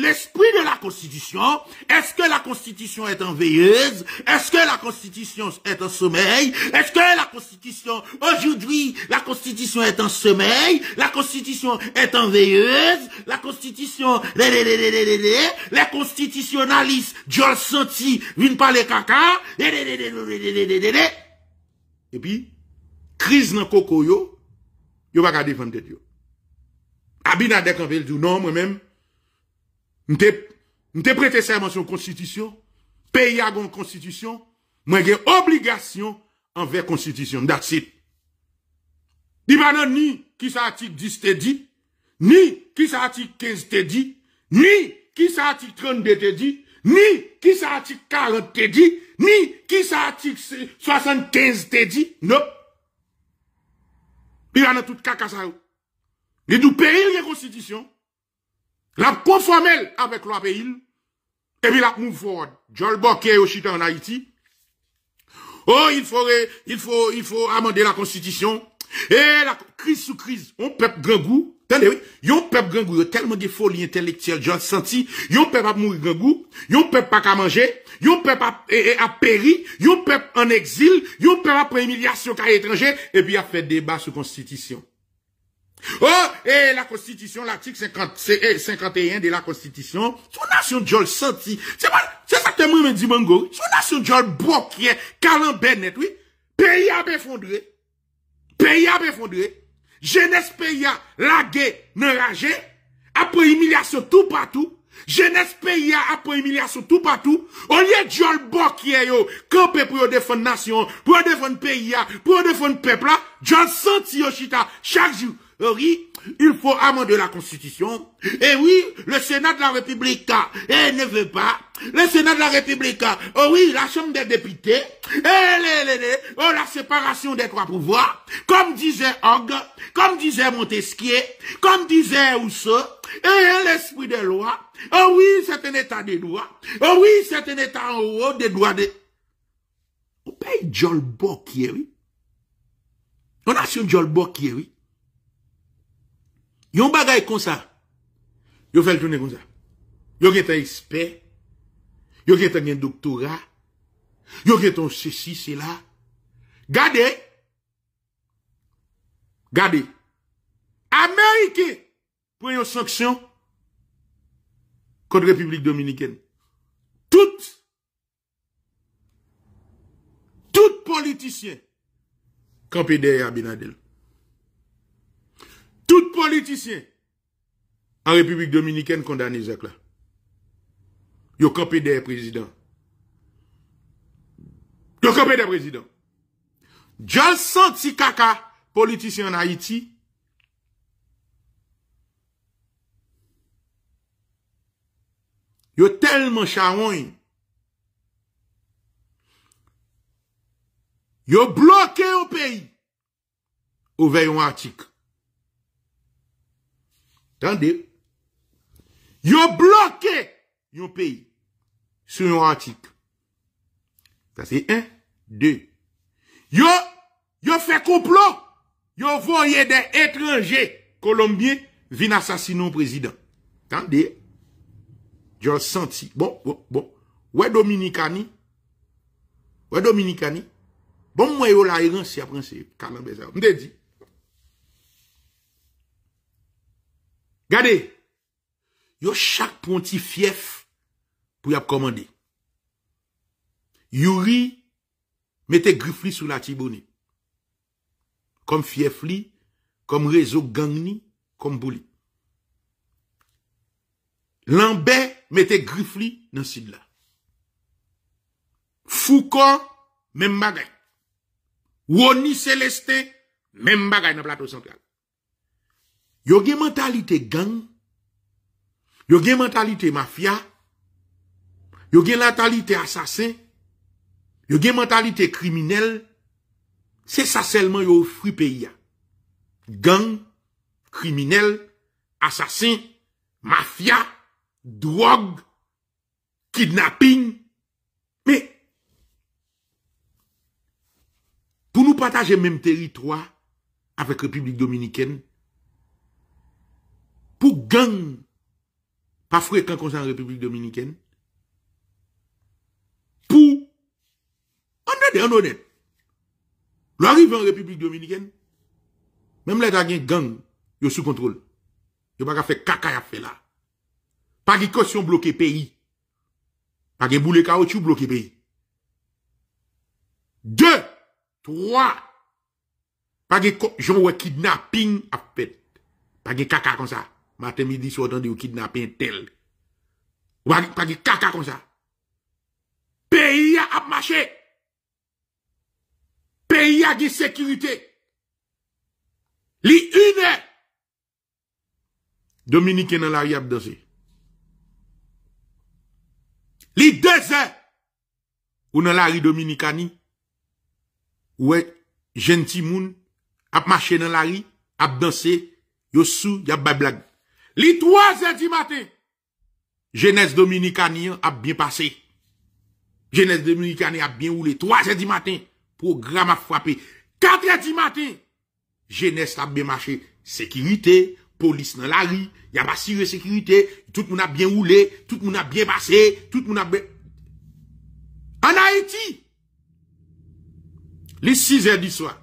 l'esprit de la constitution, est-ce que la constitution est en veilleuse, est-ce que la constitution est en sommeil, est-ce que la constitution, aujourd'hui, la constitution est en sommeil, la constitution est en veilleuse, la constitution, les, les, constitutionnalistes, John Santi, une parler les caca, et puis, crise dans coco yo, yo va défendre tête yo. Abinadek en dit non moi-même m'te prêté serment sur constitution, pays a une constitution, moi j'ai obligation envers constitution. That's it. Di pas ni qui ça article 10 te dit, ni qui ça article 15 te dit, ni qui ça article 32 te dit, ni qui ça article 40 te dit, ni qui ça article 75 te dit. Nope il a dans tout caca ça. Il tout péril la constitution, la conformelle avec loi et puis la move forward. Jol Bokeh au chita en Haïti. Oh, il faut, il faut, il faut amender la constitution. Et la crise sous crise, on peut grand goût. Tande oui, yon peuple gangou yon tellement de folie intellectuelle jò senti, yon pep ap mouri gangou, yon pep pa ka manger. yon pep a, a, a péri. yon pep en exil, yon pep ap premilyasyon étranger, et puis a fait débat sur constitution. Oh, et la constitution, l'article 51 eh, de la constitution, son nation jò senti, c'est c'est ça que men di mangou, nation Son nation, qui est ben net oui. pays a effondre, pays a effondre, Jeunesse pays la lagué, n'enragé. Après humiliation tout partout. Jeunesse pays a après humiliation tout partout. Au lieu de Dieu qui est yo, campé pour défendre nation, pour défendre pays, pour défendre peuple, John senti yo chita chaque jour. oui il faut amender la Constitution. Et oui, le Sénat de la République et eh, ne veut pas. Le Sénat de la République, oh oui, la Chambre des députés, Eh oh, la séparation des trois pouvoirs, comme disait Hogg, comme disait Montesquieu, comme disait Rousseau, et eh, l'esprit des lois. Oh oui, c'est un état des droits. Oh oui, c'est un état en haut des droits de. On paye Jolbo qui oui. On a sur Jolbo qui oui. Yon avez comme ça. Vous avez le choses comme ça. Vous avez des experts. Vous avez un doctorat. Vous avez un chéchiché là. Gardez. Gardez. Amérique pour une sanction contre la République dominicaine. Tout. Tout politiciens. Quand de Abinadel. Binadel. Tout politicien en République Dominicaine condamné Zekla. là. Yo campé des présidents. Yo campé des présidents. J'ai senti caca politicien en Haïti. Yo tellement charon. Yo bloqué au pays. au un article ils Yo bloqué yon pays sur yon article. Ça c'est un, deux. Yo, yo fait complot. Yo voyé des étrangers colombiens viennent assassiner un président. Tandis, Yo senti. Bon, bon, bon. Ouais, Dominicani. Ouais, Dominicani. Bon, moi, yo la iran, si après, c'est mais ça. me dit. y yo chaque ponti fief pour y commandé. Yuri mette griffli sous la tiboni. comme fiefli, comme réseau gangni, comme bouli. Lambert griffli dans mette là. dans Foucault, même bagay. Woni céleste même bagay dans plateau central. Yo une mentalité gang. Yo mentalité mafia. Yo mentalité assassin. Yo une mentalité criminelle. C'est ça seulement yo fruit pays. Gang, criminel, assassin, mafia, drogue, kidnapping. Mais, pour nous partager même territoire avec République Dominicaine, pour gang pas fréquent comme ça en République Dominicaine. Pour, On est en honnête. L'arrivée en République Dominicaine, même là, y a gang, yo sous contrôle. Yo pas faire caca a fait là. Pas de caution bloqué pays. Pas de boule caoutchouc bloqué pays. Deux, trois, pas de, kidnapping à fait. Pas de caca comme ça. Mate midi sou otan di ou kidnapen tel. Ou pa di kaka kon sa. Peiya ap mache. Peiya di sekirite. Li unè. Dominike nan la ri ap danse. Li dezen. Ou nan la ri Dominika ni. Ou e jenti moun. Ap mache nan la ri. Ap danse. Yo sou di ap bay blag. Les 3 heures du matin, jeunesse dominicanien a bien passé. Jeunesse dominicanien a bien roulé. 3 h du matin, programme a frappé. 4 h du matin, jeunesse a bien marché. Sécurité, police dans la rue, y a pas sécurité, tout le monde a bien roulé, tout le monde a bien passé, tout le a bien... En Haïti, les 6 heures du soir,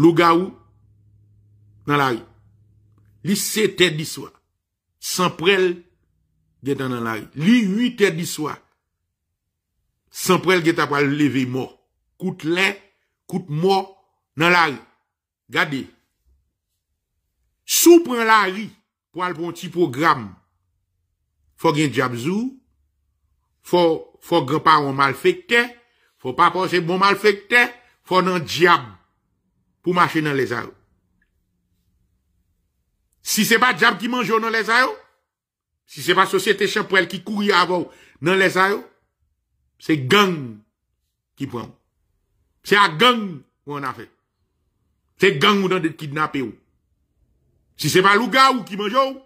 L'ougaou dans la rue. Li 7 heures du soir. Sans prel, qui dans la rue. Li 8 heures du soir. Sans prel, qui le lever mort. Coute lait, coute mort dans la rue. Gardez. Sou pren la rue pour aller pour un petit programme. Faut gagner diabzou. Faut, faut grand-parent malfecté. Faut pas penser bon malfecté. Faut un diable pour marcher dans les airs. Si c'est pas diable qui mange dans les airs, si c'est pas société champoelle qui courit avant dans les airs, c'est gang qui prend. C'est à gang où on a fait. C'est gang ou dans des kidnappés ou. Si c'est pas louga ou qui mange ou,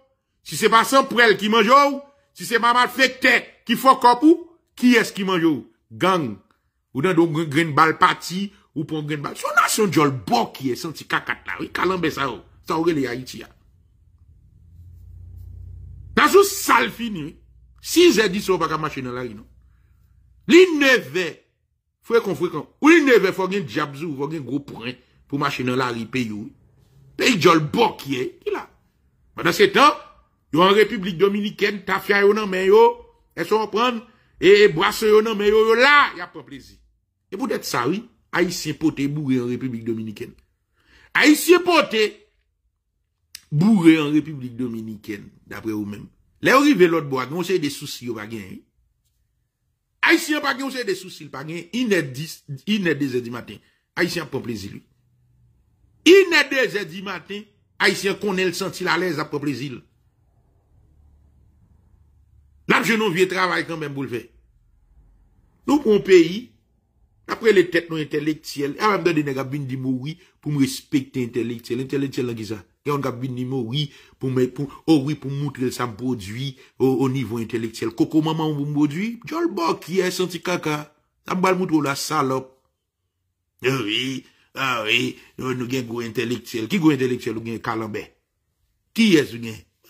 si c'est pas samprel qui mange ou, si c'est pas malfecté qui faut corps ou, qui est-ce qui mange ou? Gang. Ou dans des green balle parti ou pour gagner balle. Son nation jol bon qui est senti kakat là, oui, calambe ça ou. Ça aurait les Haïti là. Dans ce sale fini, 6 et 10 on va pas marcher dans la rue non. Li 9 h fréquent fréquent. Ou li 9 h faut gagner diabzou, faut gagner gros point pour marcher dans la rue pays ou. Pays jol bon qui est, qui là. Pendant ce temps, yon en République Dominicaine, tafia yon en men yo, elles sont prendre et brasse yon en men yo, yo là, y a pas plaisir. E et vous être ça oui. Haïtien poté bourré en République Dominicaine. Haïtien poté bourré en République Dominicaine, d'après vous-même. Là, l'autre bois, on sait des soucis, on va gagner. Haïtien pas gagner, des soucis, pas gagner. Il n'est 10, il matin. Haïtien pas plaisir, Il n'est 2 du matin. Haïtien connaît le senti à l'aise, à plaisir. Là, je non vieux travail quand même pour le faire. Nous, pays, après les têtes non intellectuelles, a même donné des gars di mouri pour me respecter intellectuel. Intellectuel qui ça? Elle m'a dit oui pour me pour oh oui pour montrer ça produit au, niveau intellectuel. Coco maman vous produit, Jolbok qui est senti caca. Ça me moutre la salope. Eh oui, ah oui, nous nous gain go intellectuel. Qui go intellectuel ou gagne Calambé? Qui est ce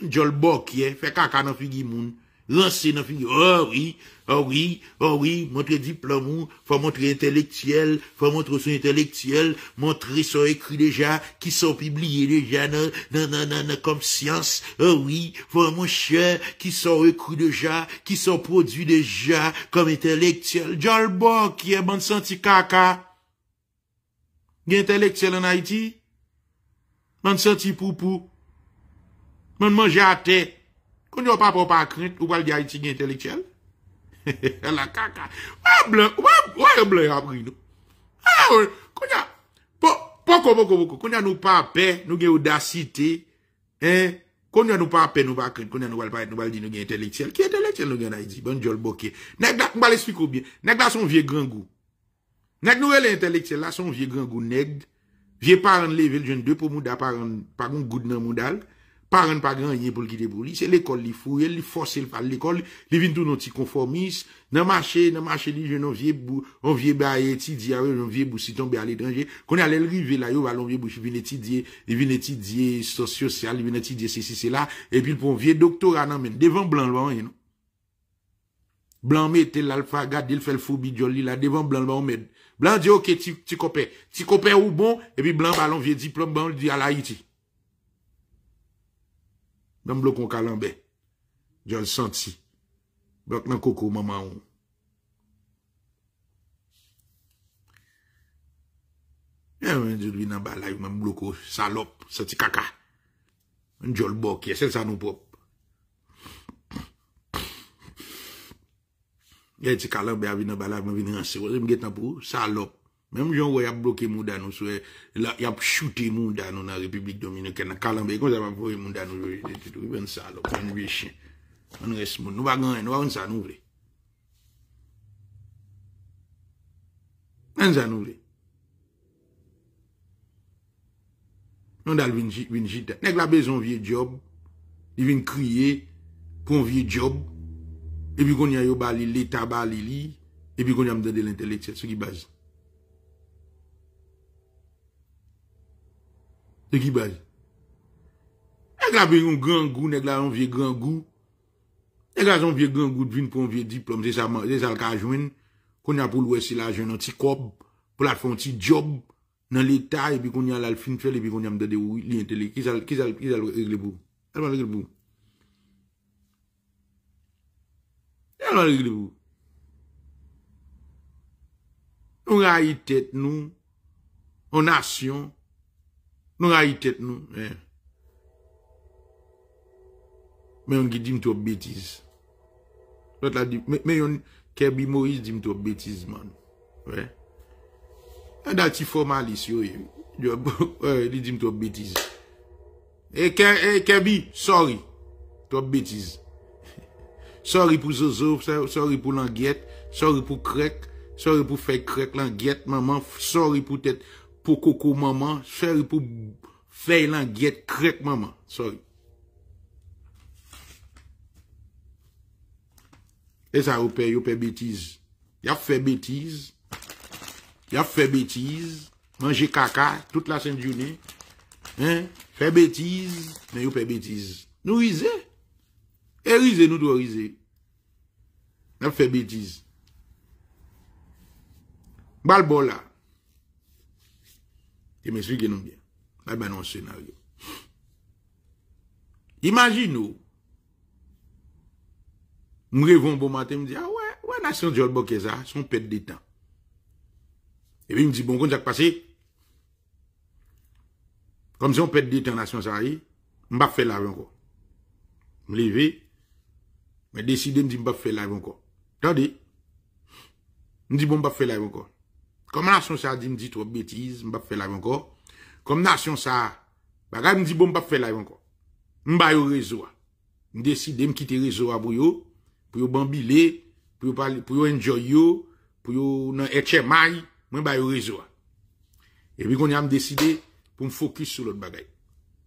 Jolbok qui est fait caca dans figi monde. Lancez dans fille, oh ah oui, oh oui, oh oui, montrer diplôme, faut montrer intellectuel, faut montrer son intellectuel, montrer son écrit déjà, qui sont publiés déjà, non, non, non, non, non, comme science, oh oui, faut mon cher, qui sont écrits déjà, qui sont produits déjà, comme intellectuel. Jalbo, qui est bon senti caca. Intellectuel en Haïti? Bon senti poupou. Bon manger à tête. Konja ou pa pa ou pa krent, ou bal di a iti gen inteleksyel? He he he, la kaka. Ou a blan, ou a blan, ou a blan ya mwen nou. A ou, konja, poko poko poko, konja nou pa pe, nou gen audasite, konja nou pa pe nou pa krent, konja nou bal pa et nou bal di nou gen inteleksyel, ki inteleksyel nou gen a iti, bon jol bokye. Nèk la, mbali spikou bien, nèk la son vie grangou. Nèk nou el inteleksyel la son vie grangou, nèk, vie par an level, jen de pou mou da par an, par an goud nan moun dal, Paran pa ganyen pou l'gide pou li, c'est l'école li fouye, li force l'pal l'école li vin vient tout ti konformis, nan mache, nan mache li jen anvye vie, anvye ba eti diye, anvye bou si tombe à qu'on konen ale l'rive la yo, al anvye bou vient étudier il vient étudier socio social il vient étudier ceci cela et se pour se doctorat epi pou devant doktora nan men, devan blanc lwa anyen. Hein, blan mette l'alfa gade, il fè l'foubi diol li blan lwa Blan ok, tu kopè, tu kopè ou bon, et puis balon vie diplom, diplôme li dit à iti. Mwen mblokon kalanbe, jol santi, blok nan koko maman ou. Yon eh, mwen dik vina balay, mwen mblokon salop, santi kaka. Mwen jol bokye, sel sa nou pop. Yon eh, ti kalanbe avina balay, mwen vina ansi, wazim getan pou salop. Mem joun woy ap bloke mou dan nou sou e Yap choute mou dan nou nan Republik Dominik En a kalanbe, kon sa mwen pwoye mou dan nou Yon sa lop, yon wye chen Yon wye smoun, nou bagan e, nou woye yon sa nou vle Yon sa nou vle Yon dal vinjita Nek la bezon vie job Yon vin kriye pou yon vie job Epi kon yon yobali lita balili Epi kon yon mdede lentelekset Sou ki bazit De ki baz? Nèk la ve yon gran gou, nèk la yon vie gran gou. Nèk la yon vie gran gou dvin pou yon vie diplom. Zè sal ka jwen, kon yon pou lwese la jwen an ti kob, pou la fwen an ti job nan l'Etat, epi kon yon lal fin fèl epi kon yon amdade ou li entele. Kizal, kizal, kizal lwe egle bou. Elman egle bou. Elman egle bou. Noun a yi tèt nou, an asyon, Nou a itet nou, e. Men yon gi dim tou betiz. Men yon, Kebi Moise, dim tou betiz, man. We? E dati formalis yo, e. Yo, e, di dim tou betiz. E, Kebi, sorry. Tou betiz. Sorry pou zozo, sorry pou langyet, sorry pou krek, sorry pou fe krek langyet, maman, sorry pou tet... pour coco maman, chérie pour faire l'anguette crête maman. Sorry. Et ça, vous payez, vous payez bêtises. Vous a fait bêtises. y a fait bêtises. Manger caca toute la sainte journée. Hein? Fait bêtises. Mais vous payez bêtises. Nous risez. Et risez, nous doit riser. Il fait bêtises. Balbola. Et me qui nous bien. ben, bah, bah, non, scénario. Imagine-nous. Me réveillons bon matin, me dis, ah ouais, ouais, nation de Jolboke, ça, son pète de temps. Et puis, il me dit, bon, quand j'ai passé, comme si on pète de temps, nation, ça, je vais faire la vie encore. Me lever, me décider, me dit, je faire la encore. Tandis. Me dit, bon, je faire la encore. Comme nation ça dit, me dit trop bêtises, me pas faire live encore. Comme nation ça, bagaille me dit bon, me pas faire live encore. m'ba vais yo réseau. Me décider me quitter réseau à pour yo, pour yo bambiler, pour parler, pour enjoy yo, pour dans au yo réseau. Et puis qu'on a me pour me focus sur l'autre bagaille.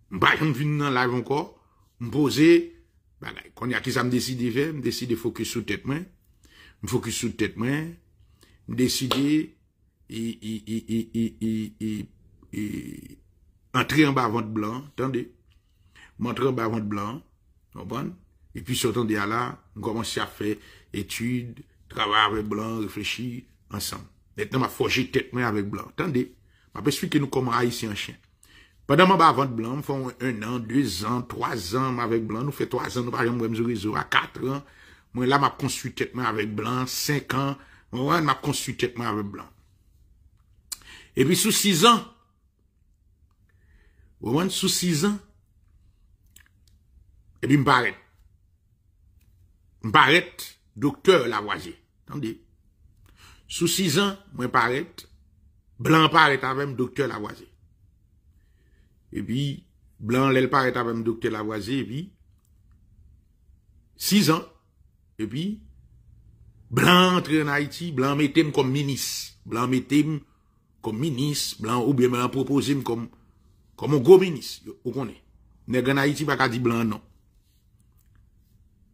m'ba on venir dans live encore, me poser Quand Qu'on y a qui ça me décider faire, me décider focus sur tête moi. Me focus sur tête moi. Me décider entrer en bas blanc, attendez, m'entrer en bas avant blanc, comprenez? Et puis ton à là, on commence à faire études, travail avec blanc, réfléchir ensemble. Maintenant, ma forger tête avec blanc. Attendez, m'a expliquer nous ici en chien. Pendant ma bas avant blanc, font un an, deux ans, trois ans avec blanc, nous fait trois ans, nous pas même réseau à quatre ans. Moi là m'a construit tête avec blanc, cinq ans, moi m'a construit tête avec blanc. Et puis sous six ans, au moins sous six ans, et puis Je M'paret, docteur Lavoisier. Attendez. Sous six ans, moi paret, blanc paret avec docteur Lavoisier. Et puis, blanc elle paret avec docteur Lavoisier, et puis, six ans, et puis, blanc entre en Haïti, blanc mettez comme ministre, blanc mettez kom minis, blan oube men apopozi m kom, kom m go minis, yo konen. Negre na iti pa ka di blan nom.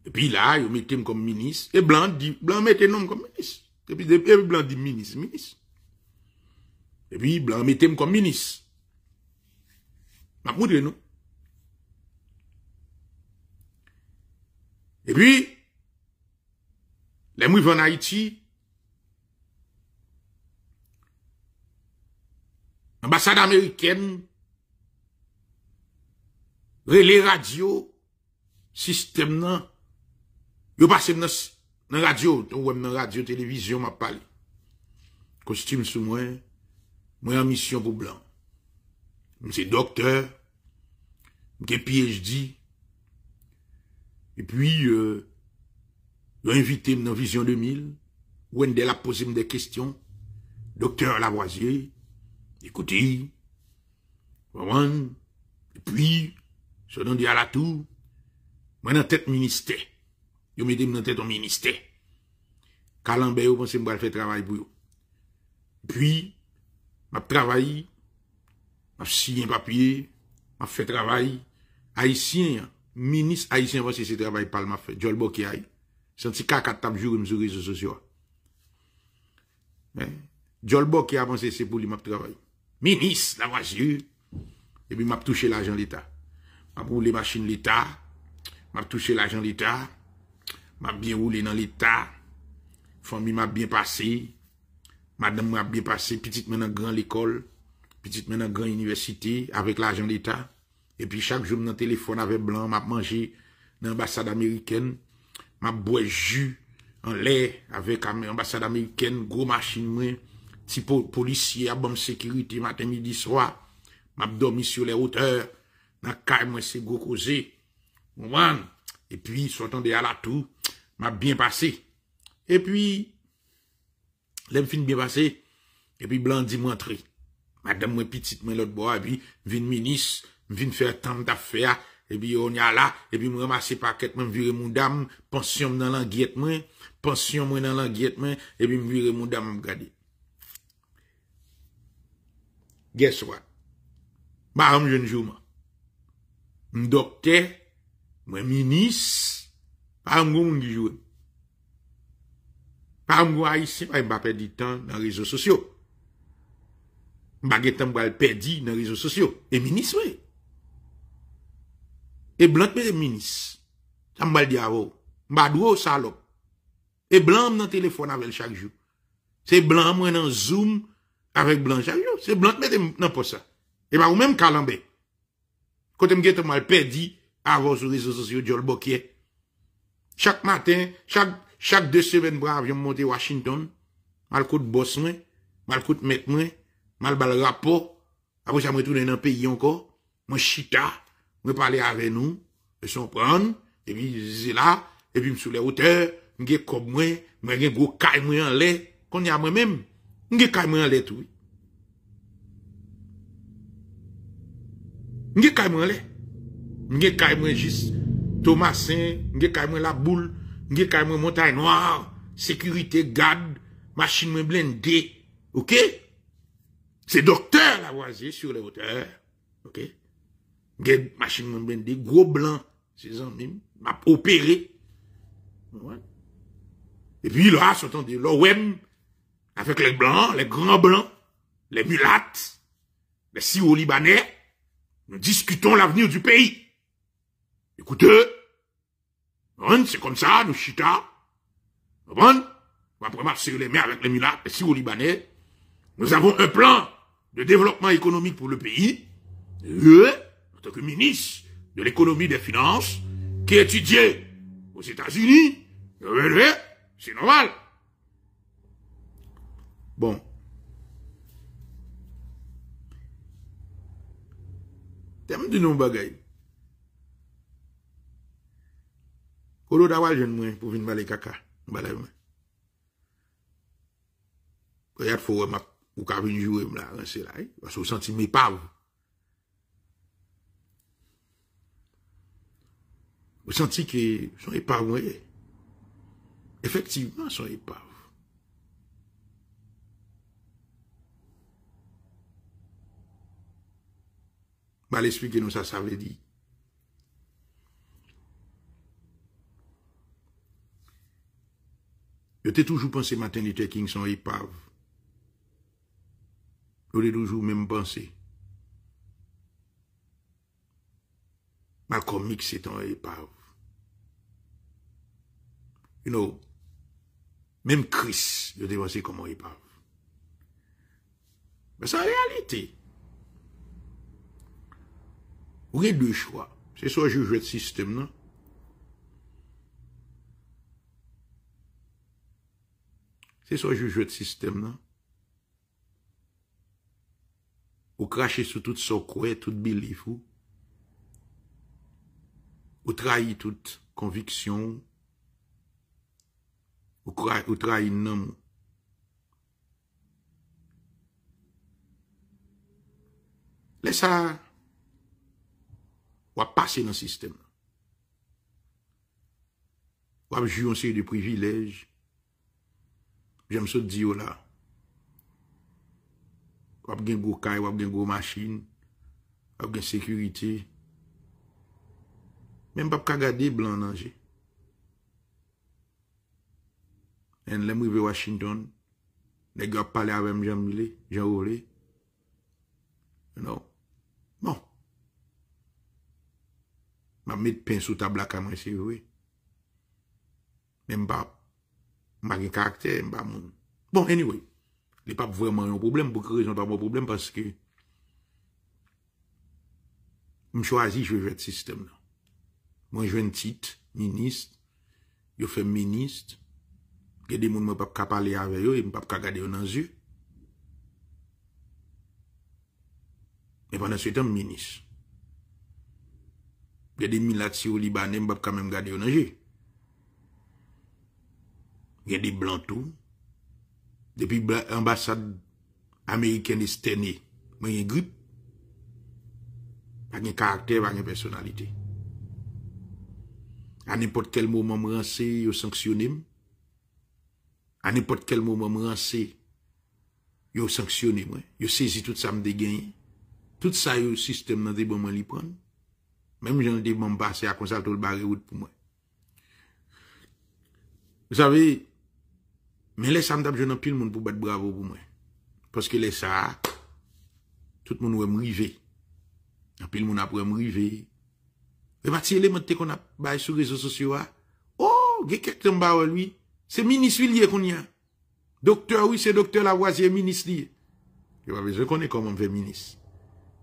Epi la, yo mette m kom minis, epi blan di, blan mette nom kom minis. Epi e blan di minis, minis. Epi blan mette m kom minis. M ap moudre nou. Epi, epi, le m wiv an a iti, ambassade américaine, les radios, système je yo passe dans la radio, ou même radio, télévision m'a parlé. Costume sous moi, moi en mission pour blanc. C'est docteur, m'ke PhD, et puis, euh, yo invité dans Vision 2000, Wendell a posé des questions, docteur Lavoisier, écoutez, comprendre, et puis, je donne dit à la tour, moi dans tête ministère, yo mettez dans tête au ministère. Calambe yo pense me faire travail pour yo. Puis, m'a travaillé, m'a signé papier, m'a fait travail, haïtien, ministre haïtien voici ce travail pas m'a fait, Joel Bokiaï, senti quatre tap jour sur les réseaux sociaux. Jol Bok a avancé c'est pour lui m'a travaillé ministre la voiture. Et puis m'a touché l'argent l'État. M'a roulé machine l'État. M'a touché l'argent l'État. M'a bien roulé dans l'État. Famille m'a bien passé. Madame m'a bien passé. Petite maintenant grand l'école. Petite maintenant grand université avec l'argent l'État. Et puis chaque jour, mon téléphone avec blanc, m'a mangé dans l'ambassade américaine. M'a bois jus en lait, avec l'ambassade américaine. Gros machine, si policier à bonne sécurité matin, midi, soir, m'a dormi sur les hauteurs, na le moi, c'est gros causé. Et puis, s'entendait à la tour, m'a bien passé. Et puis, l'aime fin bien passé, et puis, blanc dit m'entrer. Madame, moi, petite, moi, l'autre bois, et puis, vin ministre, vin faire tant d'affaires, et puis, on y a là, et puis, me ramasser paquet, me virer mon dame, pension dans l'anguette pension, moi, dans l'anguillette, et puis, me virer mon dame, me garder guess what? Ba am Un jouman. M Docteur, ministre, ministre, pa pas moun gijoun. Pa Pas goun a yisi, pa m du temps dans les réseaux sociaux. M bagetan m bal pedi Et rezo ministre? Et minis wey. me bal M zoom, avec Blanche C'est Blanche mette nan pour ça. Et bah, ou même Kalambé. Quand me get mal perdu avant sur les réseaux sociaux le Bokier. Chaque matin, chaque, chaque deux semaines, brave, avion à Washington. Mal coûte boss moi, mal coûte mettre moi, mal bal rapport. Après, j'ai me dans le pays encore. Moi, chita, moi parler avec nous, ils sont prendre, et puis, c'est là, et puis, me sous les hauteurs, me comme moi, me gros caille moi en l'air, qu'on y a moi-même. Nge kay mwen lè tou. Nge kay mwen lè. Nge kay mwen Thomasin, nge kay mwen la boule, nge kay montagne noire, sécurité, garde, machine blindée. OK? C'est docteur la voisine sur les hauteurs. OK? Nge machine blindée, gros blanc, ces amis, m'a opéré. Ouais. Et puis là, s'entendait, l'OM, avec les blancs, les grands blancs, les mulattes, les siro libanais nous discutons l'avenir du pays. Écoutez, c'est comme ça, nous chita. bon, On va pouvoir les mains avec les mulattes, les siro libanais Nous avons un plan de développement économique pour le pays. Eux, en tant que ministre de l'économie des finances, qui est étudié aux États-Unis, c'est normal. Bon. T'aimes de nous bagaille. Kolo d'awa jeune moi pour venir baler caca. Baler moi. Il y a faut ma ou ka venir jouer là, c'est là, parce que senti mes paves. Vous sentez que son épargne, e effectivement, son épargne. E l'esprit bah, l'expliquer nous ça, ça veut dire. Je t'ai toujours pensé matin Luther King son épave. Je l'ai toujours même pensé. Ma comique c'est un épave. You know, même Chris, je t'ai pensé comme un épave. Mais c'est la réalité. Vous avez deux choix. C'est soit je joue le système, non? C'est soit je joue le système, non? Ou cracher sur tout son quoi, tout belief, ou? Ou trahir toute conviction, ou, trahissez trahir homme? Laisse ça ou va passer dans le système. Ou va jouer série de privilèges. J'aime ce dire là. Ou à gagner gros cailles, ou à gros machines, ou à sécurité. Même pas qu'à garder blanc en Et en l'aimant à Washington, les gars parlent avec Jean-Milé, Jean-Rolé. Non. Bon. Mam met pen sou tabla kaman se yowe. Men mbap, mbap gen karakter, mbap moun. Bon, anyway, li pap vwèman yon problem, pou krizon ta mwen problem, paske, mchwazi jwèvèt sistem nan. Mwen jwen tit, minist, yo fèm minist, gè di moun mwen pap kapalè avè yo, mwen pap kagade yo nan zy. Mwen panan se yotan mwen minist. Il y a des mille libanais qui je ne pas quand même garder un Niger. Il y a des blancs tout. Depuis l'ambassade américaine est Steny, il y a des grippes. Il y a des caractères, il des personnalités. À n'importe quel moment, me renseigne, À n'importe quel moment, me renseigne, je me moi, tout ça, me dégainer, Tout ça, le système dégagne. Tout ça, je même j'en dis, bon, passé bah, à consacrer le barré route pour moi. Vous savez, mais les ça je n'ai plus le monde pour battre bravo pour moi. Parce que les ça, tout le monde va me river. En pile, monde après me river. Et parti élément qu'on a bail sur les réseaux sociaux, ah, oh, il quelqu'un bas lui. C'est ministre lié qu'on y Docteur, oui, c'est docteur Lavoisier, ministre Il n'y a pas besoin qu'on ait comment le ministre.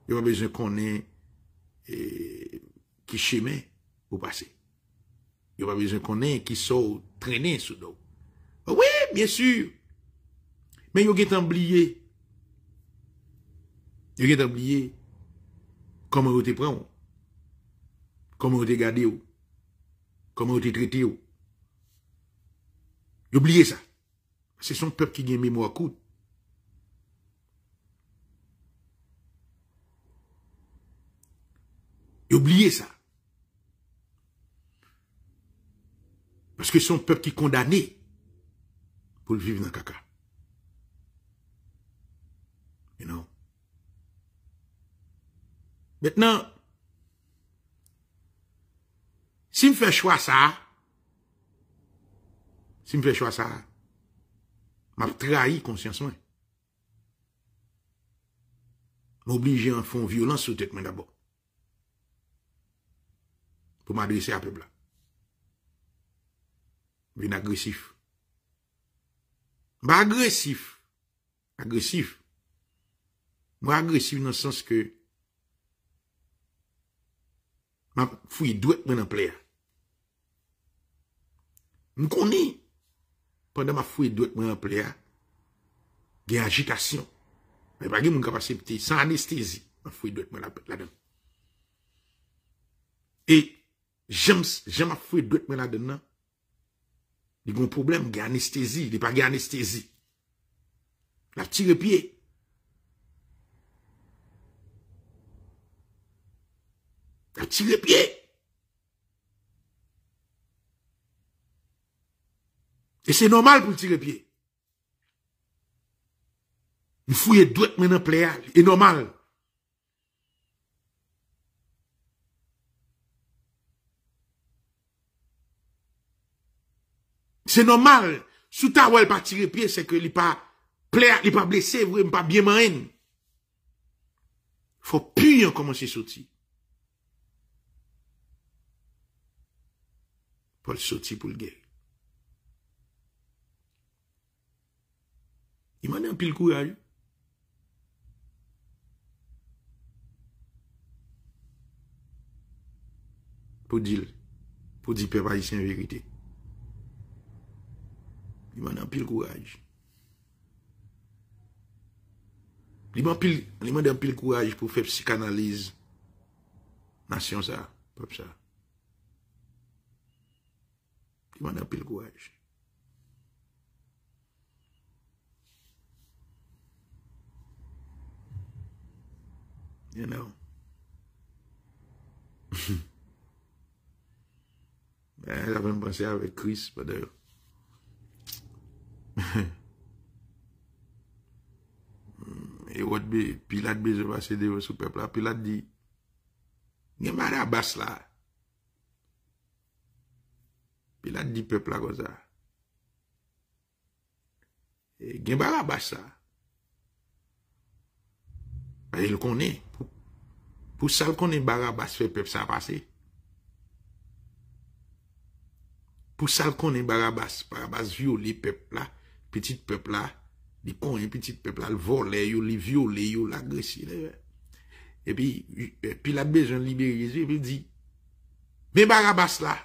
Il n'y a pas besoin qu'on ait, eh, qui chemin pour passer. Il n'y a pas besoin qu'on ait qui sont traîné sous l'eau. Ah oui, bien sûr. Mais il y est oublié. Il est oublié. Comment vous est prenez Comment vous est gardé. Comment vous est traitez Il oublié ça. C'est son peuple qui a une mémoire courte. Il oublié ça. Parce que c'est son peuple qui est condamné pour vivre dans le caca. You know? Maintenant, si je fais choix ça, si je fais choix ça, m'a trahi conscience vais obliger en fond violence sur tête d'abord. Pour m'adresser à peuple là vin agressif. Ba agressif. Agressif. Moi agressif dans le sens que ma fouille doit être dans le connais pendant ma fouille doit être dans le il y a agitation. Mais pas de mon capacité, sans anesthésie, ma fouille doit être là-dedans. Et j'aime ma fouille doit être là-dedans. Il y a un problème, il y a anesthésie, il n'y a pas anesthésie. Il a tiré pied. Il a tiré pied. Et c'est normal pour tirer pied. Il fouille douette maintenant, c'est normal. C'est normal. Sous ta ou elle pas tirer pied, c'est que il pas plaire, il pas blessé, vrai, pas bien Il Faut plus commencer sorti. Paul sorti pour le guerre. Il m'a un pile courage. Pour dire, pour dire peuple haïtien vérité. Il m'a pile courage. Il m'a pile, pil, un man courage pour faire psychanalyse psychanalyse ça, ça, ça. Il m'a donné un courage. You know. Ben, j'avais pensé avec Chris, pas d'ailleurs. E wot be Pilat be zovase devosou pepla Pilat di Gen barabas la Pilat di pepla goza Gen barabas la A yil koni Pousal koni barabas fe pep sa pase Pousal koni barabas Barabas vyo li pepla petit peuple là, il coins, petit peuple là, le voler, il violer, il l'agresser. Et puis, puis la besoin de libérer Jésus, il dit, mais Barabbas là,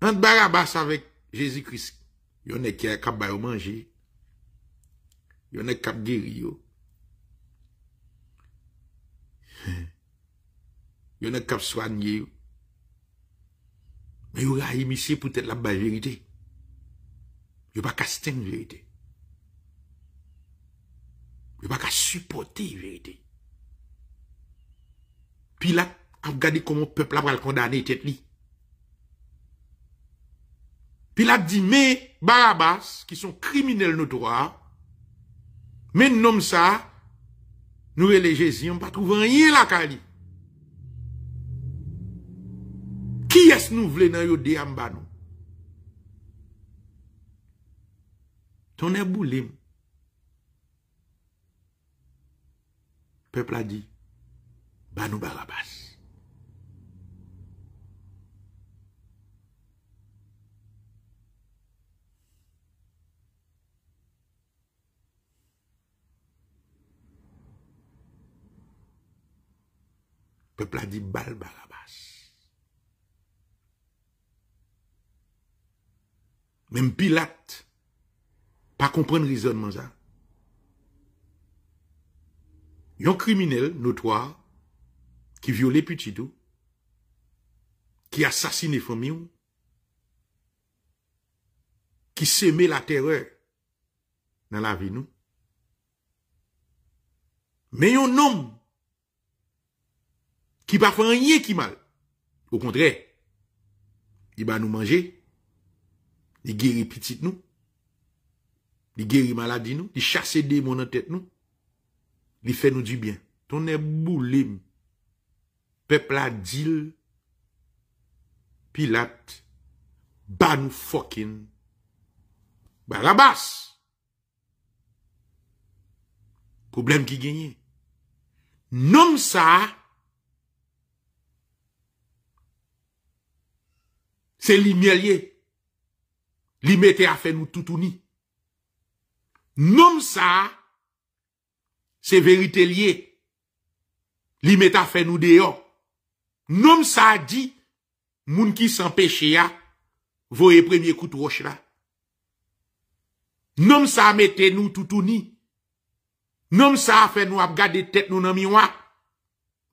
entre Barabbas avec Jésus-Christ, il y en a qui a cap manger, il y en a qui a guéri il y en a qui soigner mais il y aura émissé peut-être la vérité. Il n'y a pas qu'à la vérité. Il n'y a pas qu'à supporter la vérité. Puis là, a regardé comment le peuple a condamné tête li. Puis là, dit, mais Barabas, qui sont criminels notoires, mais non, ça, nous les Jésus, on pas trouvé rien là, Kali. Qui est-ce que nous voulons dans le déambano? ton éboulim. Peuple a dit, Banou Barabas. Peuple a dit Bal Barabas. Même Pilate pas comprendre le raisonnement ça. Un criminel notoire qui violait petit tout, qui assassinait famille, qui semait la terreur dans la vie nous. Mais un homme qui pas fait rien qui mal. Au contraire, il va nous manger, il guérit petit nous. Il guérit maladie nous, il chasse démons dans tête nous. Il fait nous du bien. Ton est boulim. Peuple a dit Pilate Ban fucking Barabas. Problème qui gagne. Non ça c'est lui Li a à faire nous tout unis. Nom ça, c'est vérité liée. Li fait nous dehors. Nom ça dit, moun qui s'empêche ya, voye premier coup de roche là. Nom ça mette nous tout ni. Nom ça fait nous la tête nous dans miroir.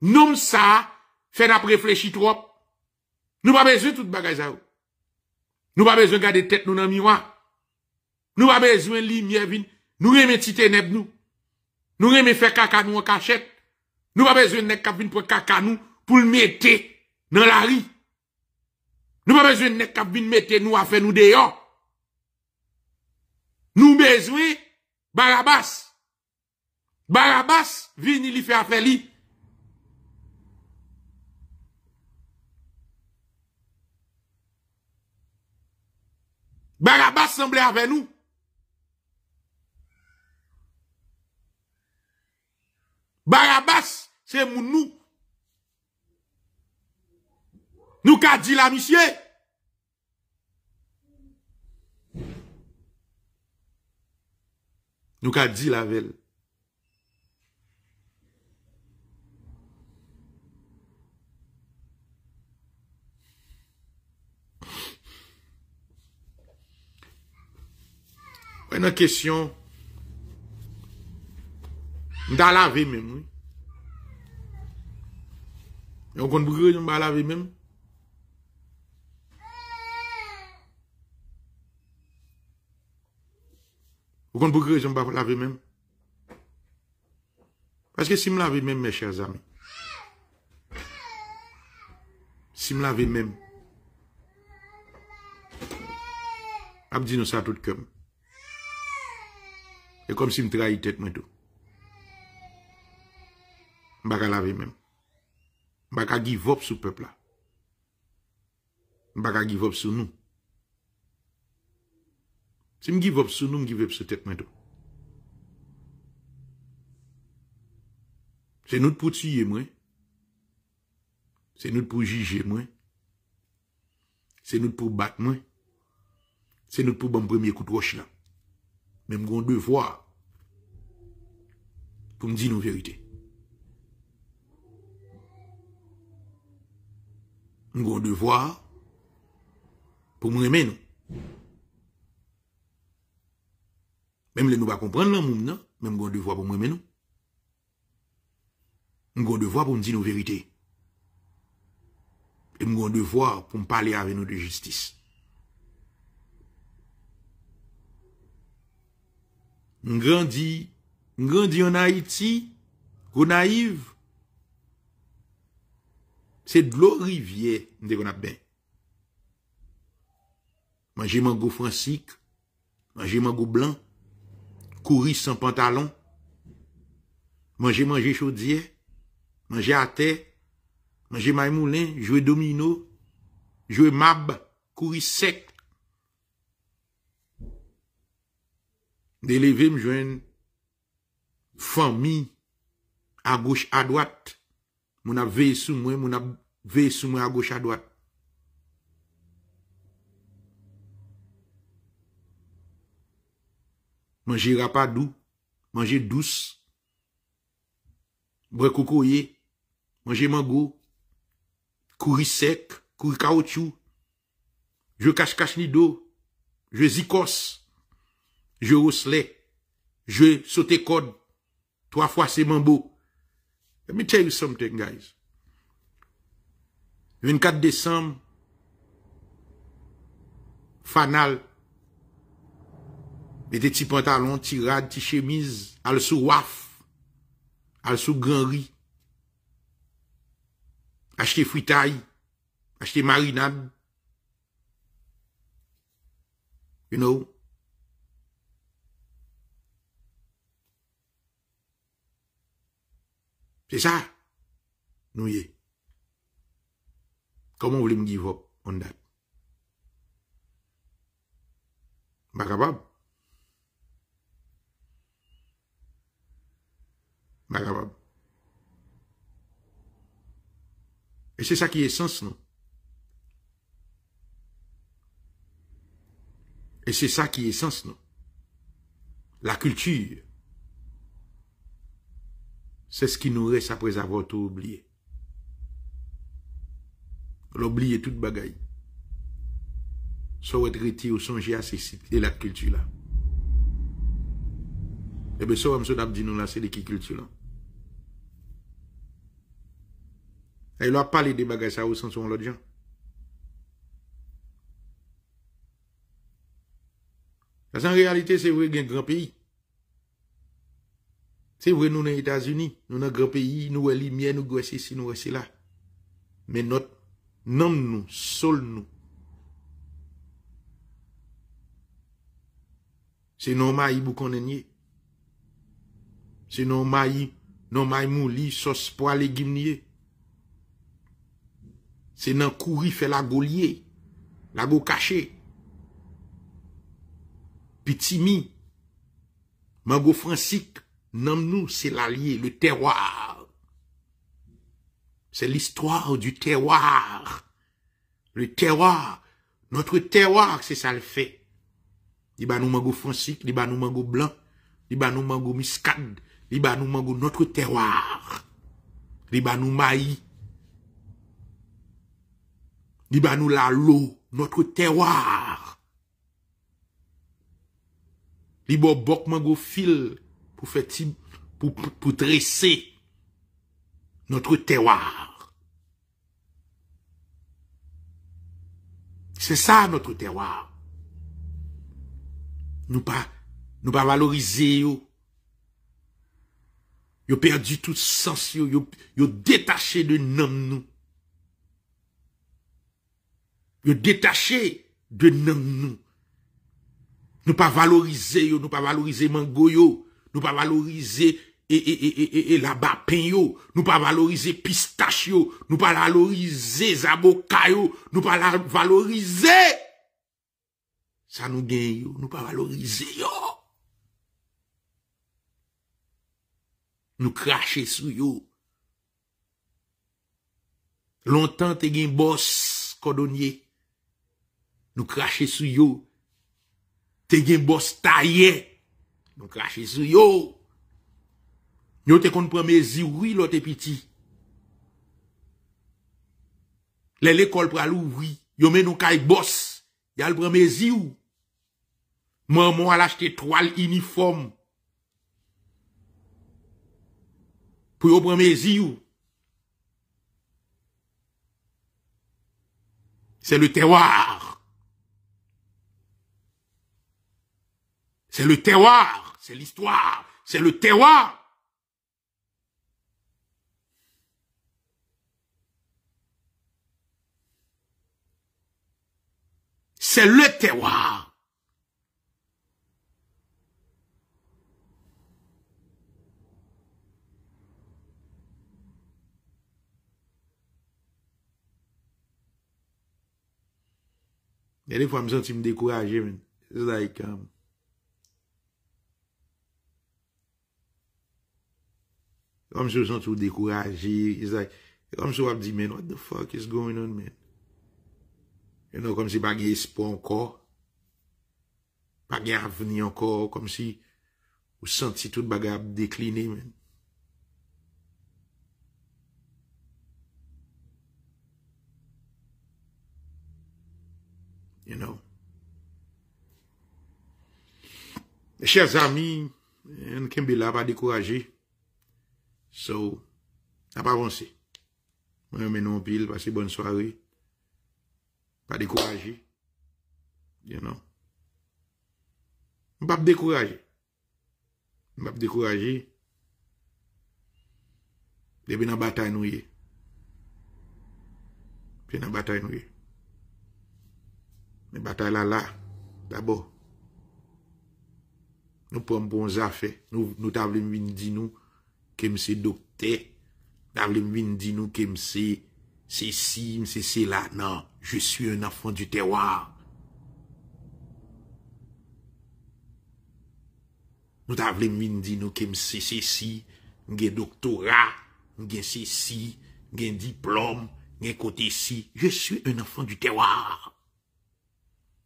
Nom ça fait nous réfléchir trop. Nous pas besoin tout bagage ça. Nous pas besoin garder tête nous dans miroir. Nous pas besoin lumière vin nous aimons tite neb nous. Nous aimons faire caca nous en cachette. Nous pas besoin de pour caca nous pour le mettre dans la rue. Nous pas besoin de qui mettre nous à faire nous dehors. Nous besoin Barabas. Barabas vini li faire affaire li. Barabas semblait avec nous. Barabas, c'est mon nous. Nous qu'a dit la monsieur. Nous qu'a dit la velle. Une question Mwen ta lave men mwen. E ou konn bou krej mwen ba lave men mwen? Ou konn bou krej mwen ba lave men mwen? Paske si mwen lave men mwen, chèr zami. Si mwen lave men mwen. Ab di nou sa tout kem. E kom si mwen tra yi tèt mwen tou. pas laver même. pas give sur le peuple là. vais give up sur nous. Si me give up sur nous, pas give up la tête C'est nous pour tuer moi. C'est nous pour juger moi. C'est nous pour battre moi. C'est nous pour le premier coup de roche là. Même un devoir pour me dire nos vérités. nous avons un devoir pour nous aimer. Même les nous ne comprendre pas non? Même nous avons un devoir pour nous aimer. Nous. nous avons un devoir pour nous dire nos vérités. Et nous avons un devoir pour nous parler avec nous de justice. Nous nous grandis en Haïti, nous naïve, c'est de l'eau rivière, je qu'on a pas. Manger mon francique, manger mon blanc, courir sans pantalon, manger manger chaudier, manger à terre, manger maïmoulin, jouer domino, jouer mab, courir sec. D'élever me joindre famille à gauche, à droite, Moun ap veye sou mwen, moun ap veye sou mwen a goch a doat. Manje rapa dou, manje dous. Bre koko ye, manje mango. Kouri sek, kouri kaotou. Je kache kache ni do. Je zikos. Je rousle. Je sote kod. Toa fwa seman bo. Let me tell you something, guys. 24 décembre, fanal, des petits pantalon, tirade, rad, chemises, chemiz, al sou waf, al sou gran ri, achete fritay, achete marinade. you know, C'est ça, nous y est. Comment voulez-vous me give up on that? Pas Et c'est ça qui est sens, non? Et c'est ça qui est sens, non? La culture c'est ce qui nous reste après avoir tout oublié. L'oublier toute bagaille. Soit retiré ou songer à ces sites et la culture là. Et eh bien, soit monsieur dit nous là, c'est de qui culture là. Et eh, il a parlé des bagailles, ça au sens où on l'autre hein. gens. Parce qu'en réalité, c'est vrai qu'il y a un grand pays. C'est vrai, nous sommes aux États-Unis, nous sommes un grand pays, nous sommes nous sommes ici, nous sommes là. Mais notre nom, nous, sol, nous. C'est nos maïs bouconniers. C'est nos maïs, nos maïs moulis, sauce poil C'est nos courir fait la gaulier, la go caché. mi, mango francique, nous, c'est l'allié, le terroir. C'est l'histoire du terroir. Le terroir. Notre terroir, c'est ça le fait. liban ba mango francique, bah nous ba mango blanc, libano mango miskad, liban nous mango notre terroir. libanou maï. libanou ba la l'eau, notre terroir. Li bah bok mango fil, pour faire pour, pour, dresser notre terroir. C'est ça notre terroir. Nous pas, nous pas valoriser, yo. Yo perdu tout sens, yo, yo, détaché de nom, nous. Yo détaché de nom, nous. Nous pas valoriser, yo, nous pas valoriser mangoyo nous pas valoriser et, et, et, et, la bapin nous pas valoriser pistachio, nous pas valoriser zabocayo, nous pas valoriser ça nous gagne nous pas valoriser yo. Nous cracher sur yo. Longtemps t'es gain boss cordonnier. Nous cracher sur yo. t'es gain boss taillé. Nous crachons sur yo. Yo te kon mes mesure, oui, l'autre petit. L'école pral ouvri. Yo men nous y boss. le prend mesure. Maman a acheté toile uniforme. Pour yo mes yeux. C'est le terroir. C'est le terroir c'est l'histoire, c'est le terroir. C'est le terroir. Et des fois, je me sens découragé. like, um, comme si vous êtes tout découragé, comme si vous avez dit, man, what the fuck is going on, man? You know, comme si pas gagné pas encore, pas gagné avenir encore, comme si vous si tout bagarre décliner, man. You know. chers amis, ne pas décourager. So, ap avansi. Mwen menon pil, pasi bon soari. Pa dekouraji. You know. Mwen pa p dekouraji. Mwen pa p dekouraji. Debe nan batay nou ye. Debe nan batay nou ye. Ne batay la la. Dabo. Nou pwem bon zafi. Nou tablim vin di nou. que docteur, d'aller que c'est si, c'est non, je suis un enfant du terroir. Nous t'avons que c'est doctorat, ceci, diplôme, côté si, je suis un enfant du terroir.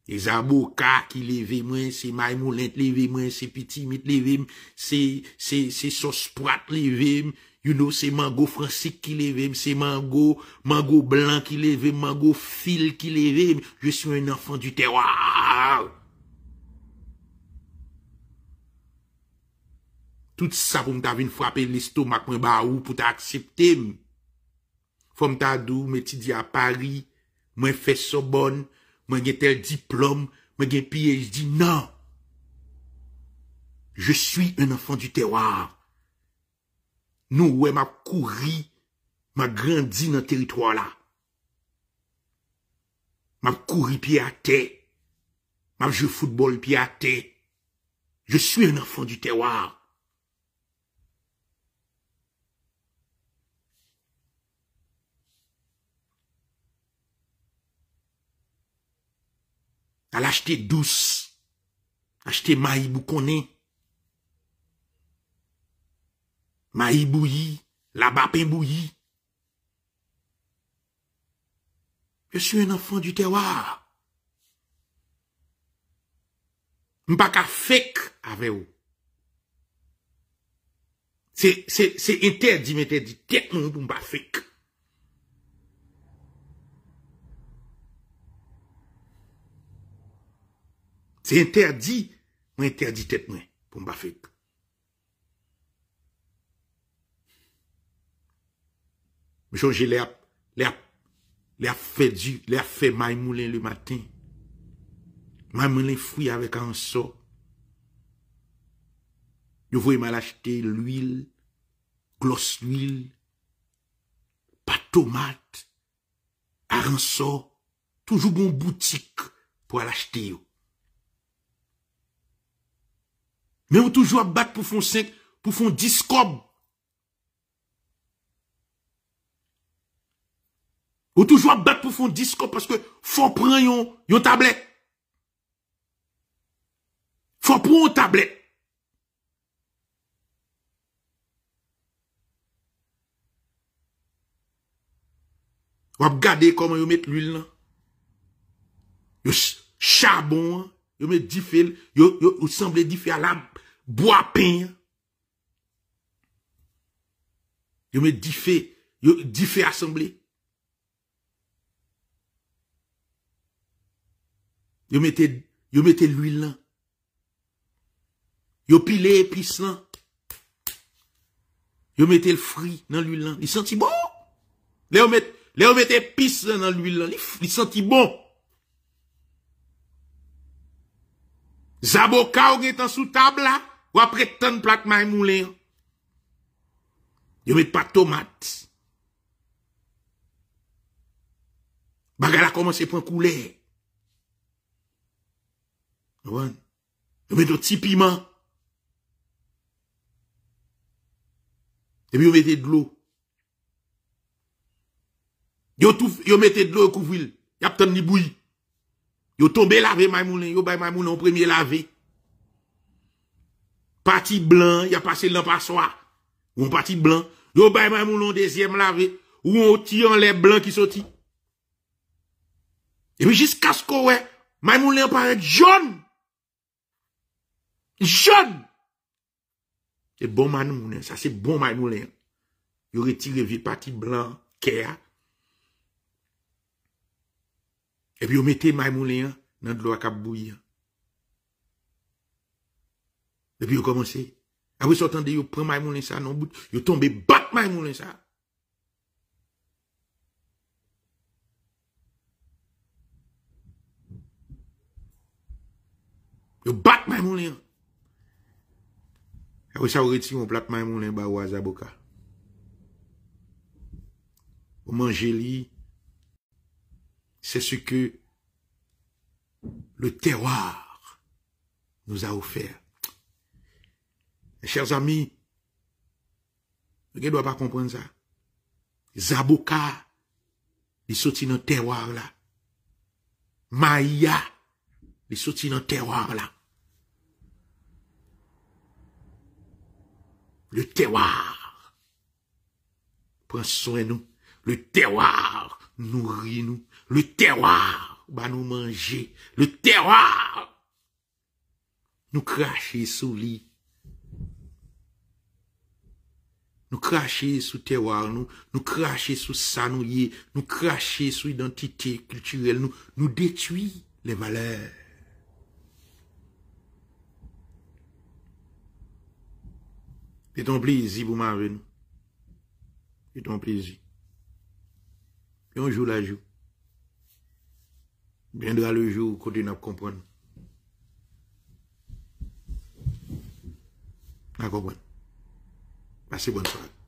Les avocats qui les moi, c'est Maïmoulin qui les moi, c'est Petit Mit c'est, c'est, c'est les levaient you know, c'est Mango français qui les levaient c'est Mango, Mango Blanc qui les levaient Mango Phil qui les levaient je suis un enfant du terroir. Tout ça pour me frapper l'estomac, moi, bah, ou, pour t'accepter. Faut me t'adou, dis à Paris, moi, fait ça so bonne, moi j'ai tel diplôme, mwen Je dis Non. Je suis un enfant du terroir. Nous, ouais, m'a couru, m'a grandi dans le territoire là. M'a couru pied à terre, M'a joue football pied à terre. Je suis un enfant du terroir. Elle achete douce, Achete maibou konen. Maibou la la Je suis un enfant du terroir. Mpa fake féc vous. c'est C'est interdit, C'est interdit, interdit, fake. C'est interdit. Moi, interdit tête, moi, pour me faire. Me les les les fait du, les fait moulin le matin. Maïmoulin fouille avec un sort. Je voulais mal acheter l'huile, gloss l'huile, pas tomate, toujours bon boutique pour l'acheter. Mais on toujours battre pour fond 5, pour fond 10 cob. On toujours battre pour fond 10 cob parce que faut prendre yon, yon tablette. Faut prendre une tablette. Va regarder comment vous mettez l'huile là. Le charbon, hein. Yo me di je yo, yo, yo semble je à la Yo me dix. fel, yo Yo mette, yo mette l'huile là. Yo pile épices là. Yo mette dans l'huile là. bon. Là yo mette, là yo mette bon. Zaboka ou gen tan sou tab la, ou de tan plat may moulin, Yo met pa Bagala komanse pon koule. Yo met do ti mettez de yo mette mettez de yo mette l'eau Il y a ni bouille. Yo tombé lavé Maïmoulin, yo bay Maïmoulin en premier lavé. Parti blanc, y a passé l'an par soir. Ou parti blanc, yo bay Maïmoulin moulin deuxième lavé. Ou on tient les blancs qui sortit. Et puis jusqu'à ce qu'on ouais, Maïmoulin paraît jaune. Jaune. C'est bon Maïmoulin, ça c'est bon Maïmoulin. Yo retire vie parti blanc, kéa. Epi yo mette maymounen nan dlo akap bouy. Depi yo komanse. Awe sa otan de yo pre maymounen sa nan bout. Yo tombe bat maymounen sa. Yo bat maymounen. Awe sa o reti yo plat maymounen ba wazaboka. Yo manje li. Awe sa o reti yo plat maymounen ba wazaboka. c'est ce que le terroir nous a offert. Mes chers amis, ne doit pas comprendre ça. Zaboka, il sortit dans le terroir là. Maya, il sortit dans le terroir là. Le terroir. Prends soin de nous. Le terroir nourrit nous le terroir va bah, nous manger, le terroir nous cracher sous lit. Nous cracher sous terroir, nous, nous cracher sous ça, nous nous cracher sous identité culturelle, nous, nous détruit les valeurs. C'est ton plaisir vous m'avez nous. C'est ton plaisir. Et on joue la joue. Viendra le jour où nous comprendre. Nous comprendre. Passez bonne soirée.